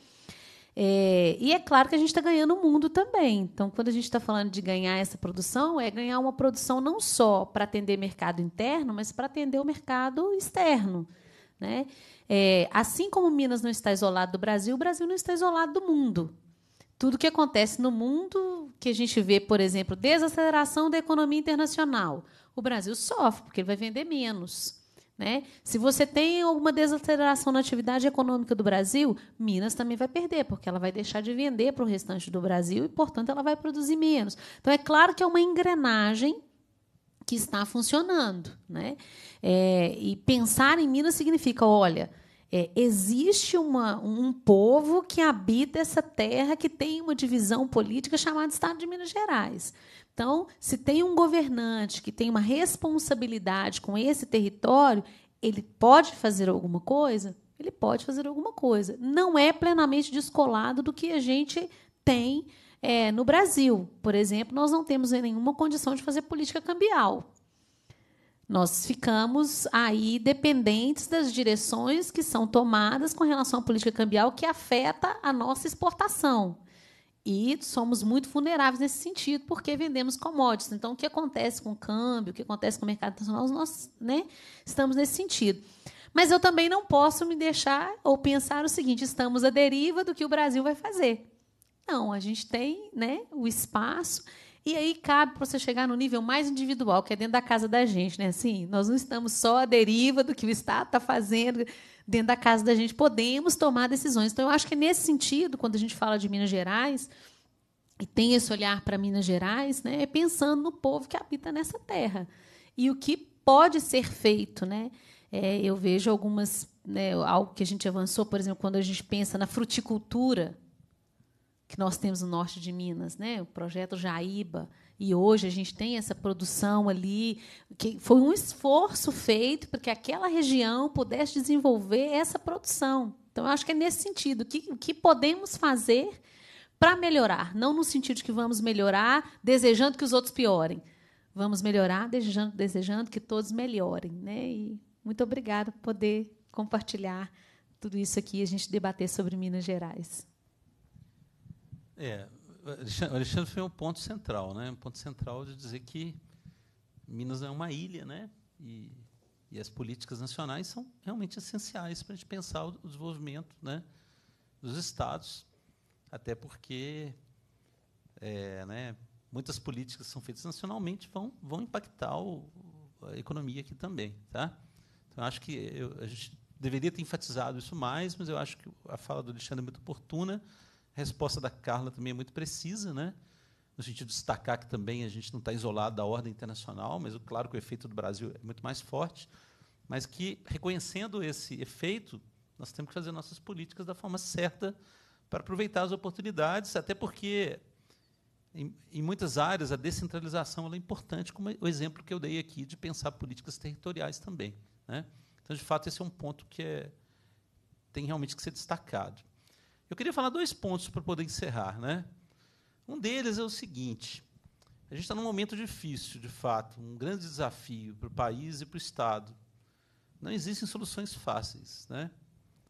É, e é claro que a gente está ganhando o mundo também. Então, quando a gente está falando de ganhar essa produção, é ganhar uma produção não só para atender mercado interno, mas para atender o mercado externo. Né? É, assim como Minas não está isolado do Brasil, o Brasil não está isolado do mundo. Tudo que acontece no mundo, que a gente vê, por exemplo, desaceleração da economia internacional, o Brasil sofre, porque ele vai vender menos. Né? Se você tem alguma desaceleração na atividade econômica do Brasil, Minas também vai perder, porque ela vai deixar de vender para o restante do Brasil e, portanto, ela vai produzir menos. Então, é claro que é uma engrenagem que está funcionando. Né? É, e pensar em Minas significa, olha, é, existe uma, um povo que habita essa terra que tem uma divisão política chamada Estado de Minas Gerais. Então, se tem um governante que tem uma responsabilidade com esse território, ele pode fazer alguma coisa? Ele pode fazer alguma coisa. Não é plenamente descolado do que a gente tem é, no Brasil. Por exemplo, nós não temos nenhuma condição de fazer política cambial. Nós ficamos aí dependentes das direções que são tomadas com relação à política cambial que afeta a nossa exportação. E somos muito vulneráveis nesse sentido, porque vendemos commodities. Então, o que acontece com o câmbio, o que acontece com o mercado internacional, nós né, estamos nesse sentido. Mas eu também não posso me deixar ou pensar o seguinte: estamos à deriva do que o Brasil vai fazer. Não, a gente tem né, o espaço, e aí cabe para você chegar no nível mais individual, que é dentro da casa da gente. Né? Assim, nós não estamos só à deriva do que o Estado está fazendo dentro da casa da gente podemos tomar decisões. Então, eu acho que nesse sentido, quando a gente fala de Minas Gerais e tem esse olhar para Minas Gerais, né, é pensando no povo que habita nessa terra e o que pode ser feito, né? É, eu vejo algumas né, algo que a gente avançou, por exemplo, quando a gente pensa na fruticultura que nós temos no norte de Minas, né? O projeto Jaíba e hoje a gente tem essa produção ali, que foi um esforço feito para que aquela região pudesse desenvolver essa produção. Então, eu acho que é nesse sentido. O que, que podemos fazer para melhorar? Não no sentido de que vamos melhorar desejando que os outros piorem. Vamos melhorar desejando, desejando que todos melhorem. Né? E muito obrigada por poder compartilhar tudo isso aqui e a gente debater sobre Minas Gerais. É, o Alexandre foi um ponto central, né? um ponto central de dizer que Minas é uma ilha, né? e, e as políticas nacionais são realmente essenciais para a gente pensar o desenvolvimento né? dos estados, até porque é, né, muitas políticas que são feitas nacionalmente vão, vão impactar o, a economia aqui também. Tá? Então, acho que eu, a gente deveria ter enfatizado isso mais, mas eu acho que a fala do Alexandre é muito oportuna, resposta da Carla também é muito precisa, né? no sentido de destacar que também a gente não está isolado da ordem internacional, mas claro que o efeito do Brasil é muito mais forte, mas que, reconhecendo esse efeito, nós temos que fazer nossas políticas da forma certa para aproveitar as oportunidades, até porque, em, em muitas áreas, a descentralização é importante, como o exemplo que eu dei aqui de pensar políticas territoriais também. Né? Então, de fato, esse é um ponto que é, tem realmente que ser destacado. Eu queria falar dois pontos para poder encerrar. Né? Um deles é o seguinte: a gente está num momento difícil, de fato, um grande desafio para o país e para o Estado. Não existem soluções fáceis. Né?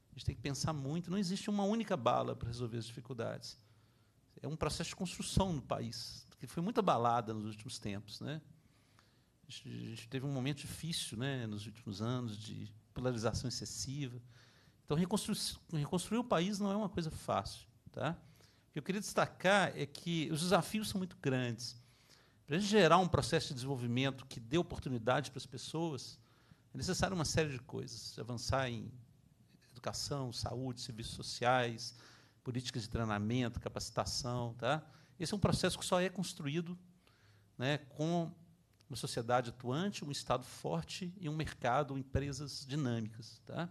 A gente tem que pensar muito, não existe uma única bala para resolver as dificuldades. É um processo de construção no país, que foi muito abalada nos últimos tempos. Né? A gente teve um momento difícil né, nos últimos anos de polarização excessiva. Então, reconstruir, reconstruir o país não é uma coisa fácil. Tá? O que eu queria destacar é que os desafios são muito grandes. Para gerar um processo de desenvolvimento que dê oportunidade para as pessoas, é necessário uma série de coisas. Avançar em educação, saúde, serviços sociais, políticas de treinamento, capacitação. Tá? Esse é um processo que só é construído né, com uma sociedade atuante, um Estado forte e um mercado, empresas dinâmicas. Tá?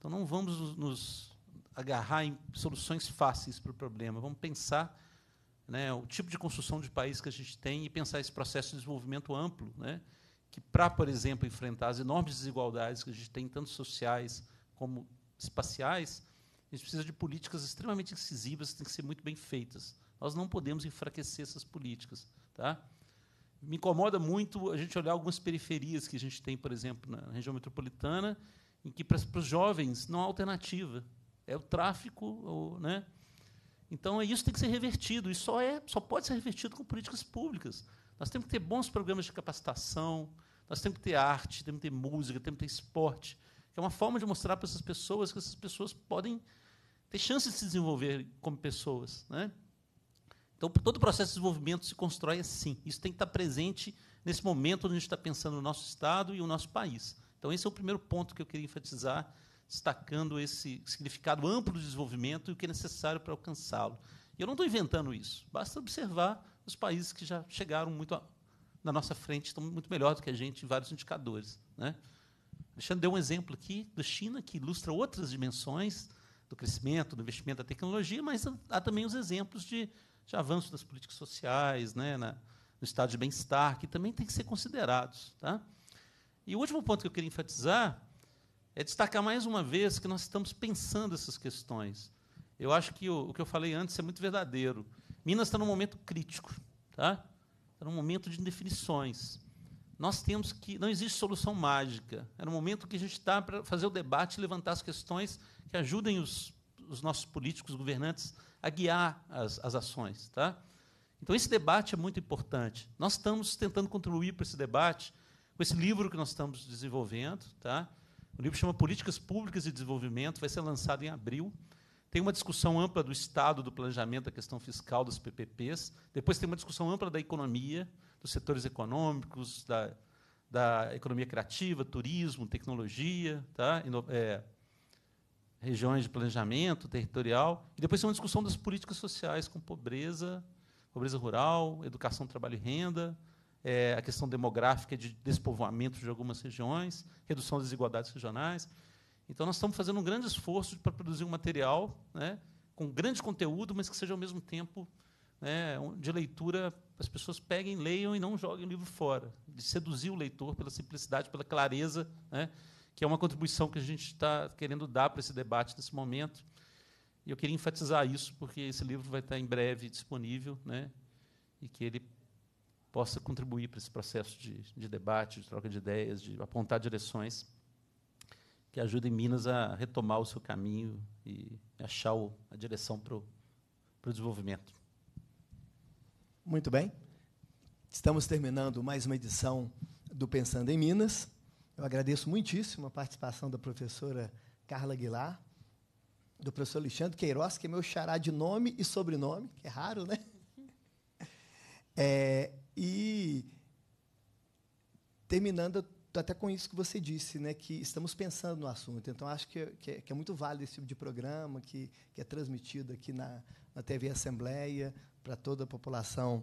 Então, não vamos nos agarrar em soluções fáceis para o problema, vamos pensar né, o tipo de construção de país que a gente tem e pensar esse processo de desenvolvimento amplo, né, que, para, por exemplo, enfrentar as enormes desigualdades que a gente tem, tanto sociais como espaciais, a gente precisa de políticas extremamente incisivas que têm que ser muito bem feitas. Nós não podemos enfraquecer essas políticas. Tá? Me incomoda muito a gente olhar algumas periferias que a gente tem, por exemplo, na região metropolitana, em que para, para os jovens não há alternativa. É o tráfico, ou, né? Então é isso tem que ser revertido. E só é, só pode ser revertido com políticas públicas. Nós temos que ter bons programas de capacitação, nós temos que ter arte, temos que ter música, temos que ter esporte, que é uma forma de mostrar para essas pessoas que essas pessoas podem ter chance de se desenvolver como pessoas, né? Então, todo o processo de desenvolvimento se constrói assim. Isso tem que estar presente nesse momento onde a gente está pensando no nosso Estado e o nosso país. Então, esse é o primeiro ponto que eu queria enfatizar, destacando esse significado amplo do desenvolvimento e o que é necessário para alcançá-lo. E eu não estou inventando isso, basta observar os países que já chegaram muito a, na nossa frente, estão muito melhor do que a gente em vários indicadores. Né? Alexandre deu um exemplo aqui da China, que ilustra outras dimensões do crescimento, do investimento da tecnologia, mas há também os exemplos de, de avanço das políticas sociais, né, na, no estado de bem-estar, que também têm que ser considerados. Tá? E o último ponto que eu queria enfatizar é destacar mais uma vez que nós estamos pensando essas questões. Eu acho que o, o que eu falei antes é muito verdadeiro. Minas está num momento crítico, tá? Está num momento de indefinições. Nós temos que. Não existe solução mágica. É no momento que a gente está para fazer o debate e levantar as questões que ajudem os, os nossos políticos, governantes, a guiar as, as ações. Tá? Então, esse debate é muito importante. Nós estamos tentando contribuir para esse debate com esse livro que nós estamos desenvolvendo. Tá? O livro chama Políticas Públicas e Desenvolvimento, vai ser lançado em abril. Tem uma discussão ampla do Estado, do planejamento, da questão fiscal, dos PPPs. Depois tem uma discussão ampla da economia, dos setores econômicos, da, da economia criativa, turismo, tecnologia, tá? é, regiões de planejamento territorial. E depois tem uma discussão das políticas sociais com pobreza, pobreza rural, educação, trabalho e renda, é, a questão demográfica de despovoamento de algumas regiões, redução das desigualdades regionais. Então, nós estamos fazendo um grande esforço para produzir um material né, com grande conteúdo, mas que seja, ao mesmo tempo, né, de leitura, as pessoas peguem, leiam e não joguem o livro fora, de seduzir o leitor pela simplicidade, pela clareza, né, que é uma contribuição que a gente está querendo dar para esse debate nesse momento. E eu queria enfatizar isso, porque esse livro vai estar em breve disponível, né, e que ele possa contribuir para esse processo de, de debate, de troca de ideias, de apontar direções que ajudem Minas a retomar o seu caminho e achar o, a direção para o, para o desenvolvimento. Muito bem. Estamos terminando mais uma edição do Pensando em Minas. Eu agradeço muitíssimo a participação da professora Carla Aguilar, do professor Alexandre Queiroz, que é meu xará de nome e sobrenome, que é raro, né? É, e terminando, até com isso que você disse, né, que estamos pensando no assunto. Então, acho que, é, que, é, que é muito válido esse tipo de programa, que, que é transmitido aqui na, na TV Assembleia, para toda a população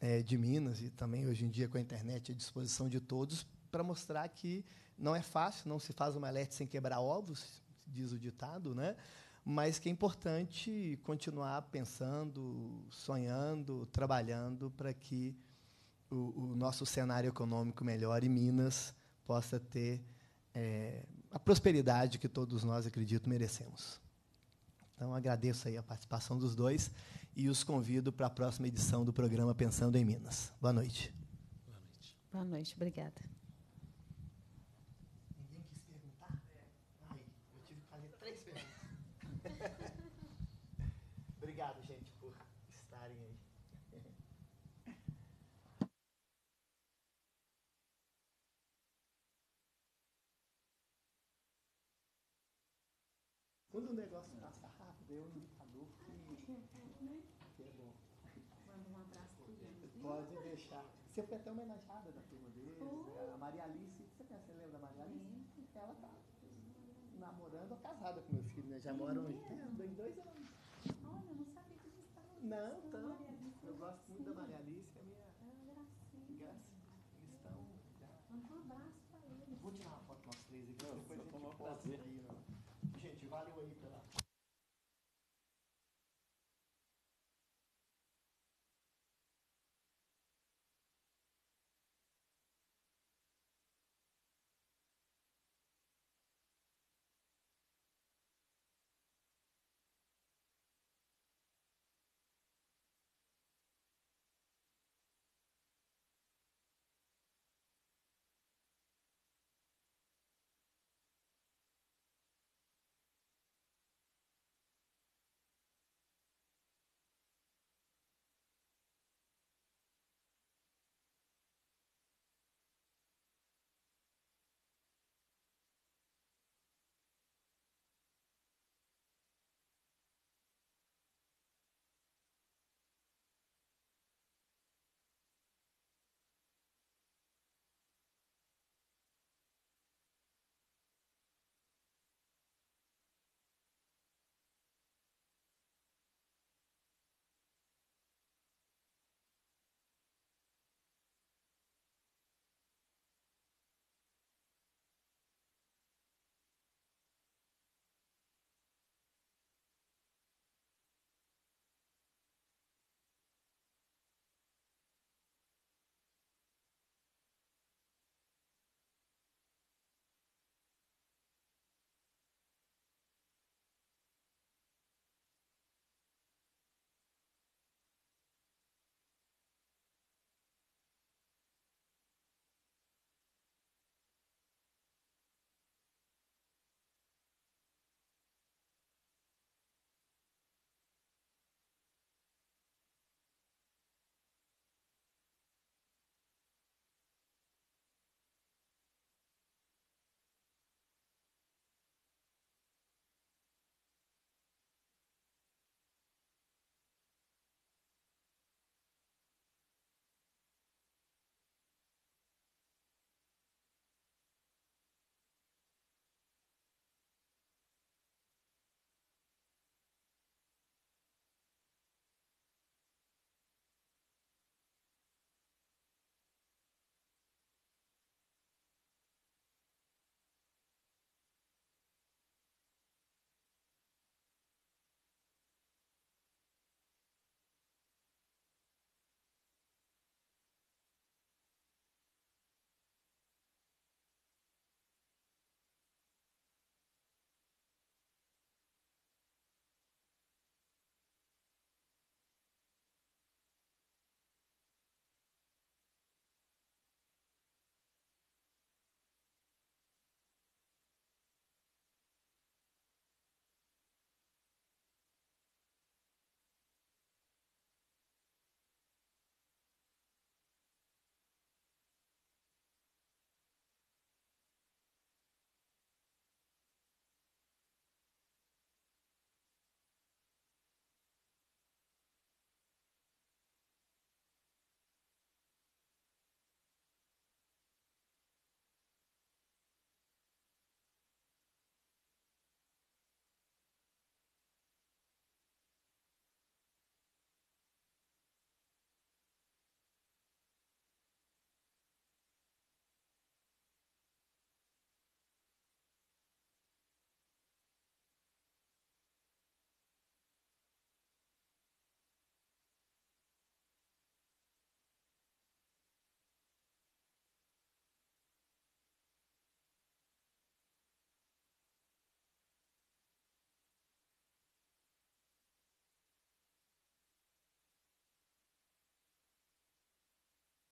é, de Minas, e também hoje em dia com a internet à disposição de todos, para mostrar que não é fácil, não se faz uma alerta sem quebrar ovos, diz o ditado, né? mas que é importante continuar pensando, sonhando, trabalhando para que o, o nosso cenário econômico melhore e Minas possa ter é, a prosperidade que todos nós, acredito, merecemos. Então, agradeço aí a participação dos dois e os convido para a próxima edição do programa Pensando em Minas. Boa noite. Boa noite. Boa noite. Obrigada. Você foi até homenageada da turma deles. Né? A Maria Alice, você, pensa, você lembra da Maria Alice? Sim. Ela tá namorando ou casada com meu filho, né? Já uhum. moram em é. dois anos. Olha, eu não sabia que vocês estavam. Não, então. Eu gosto muito da Maria Alice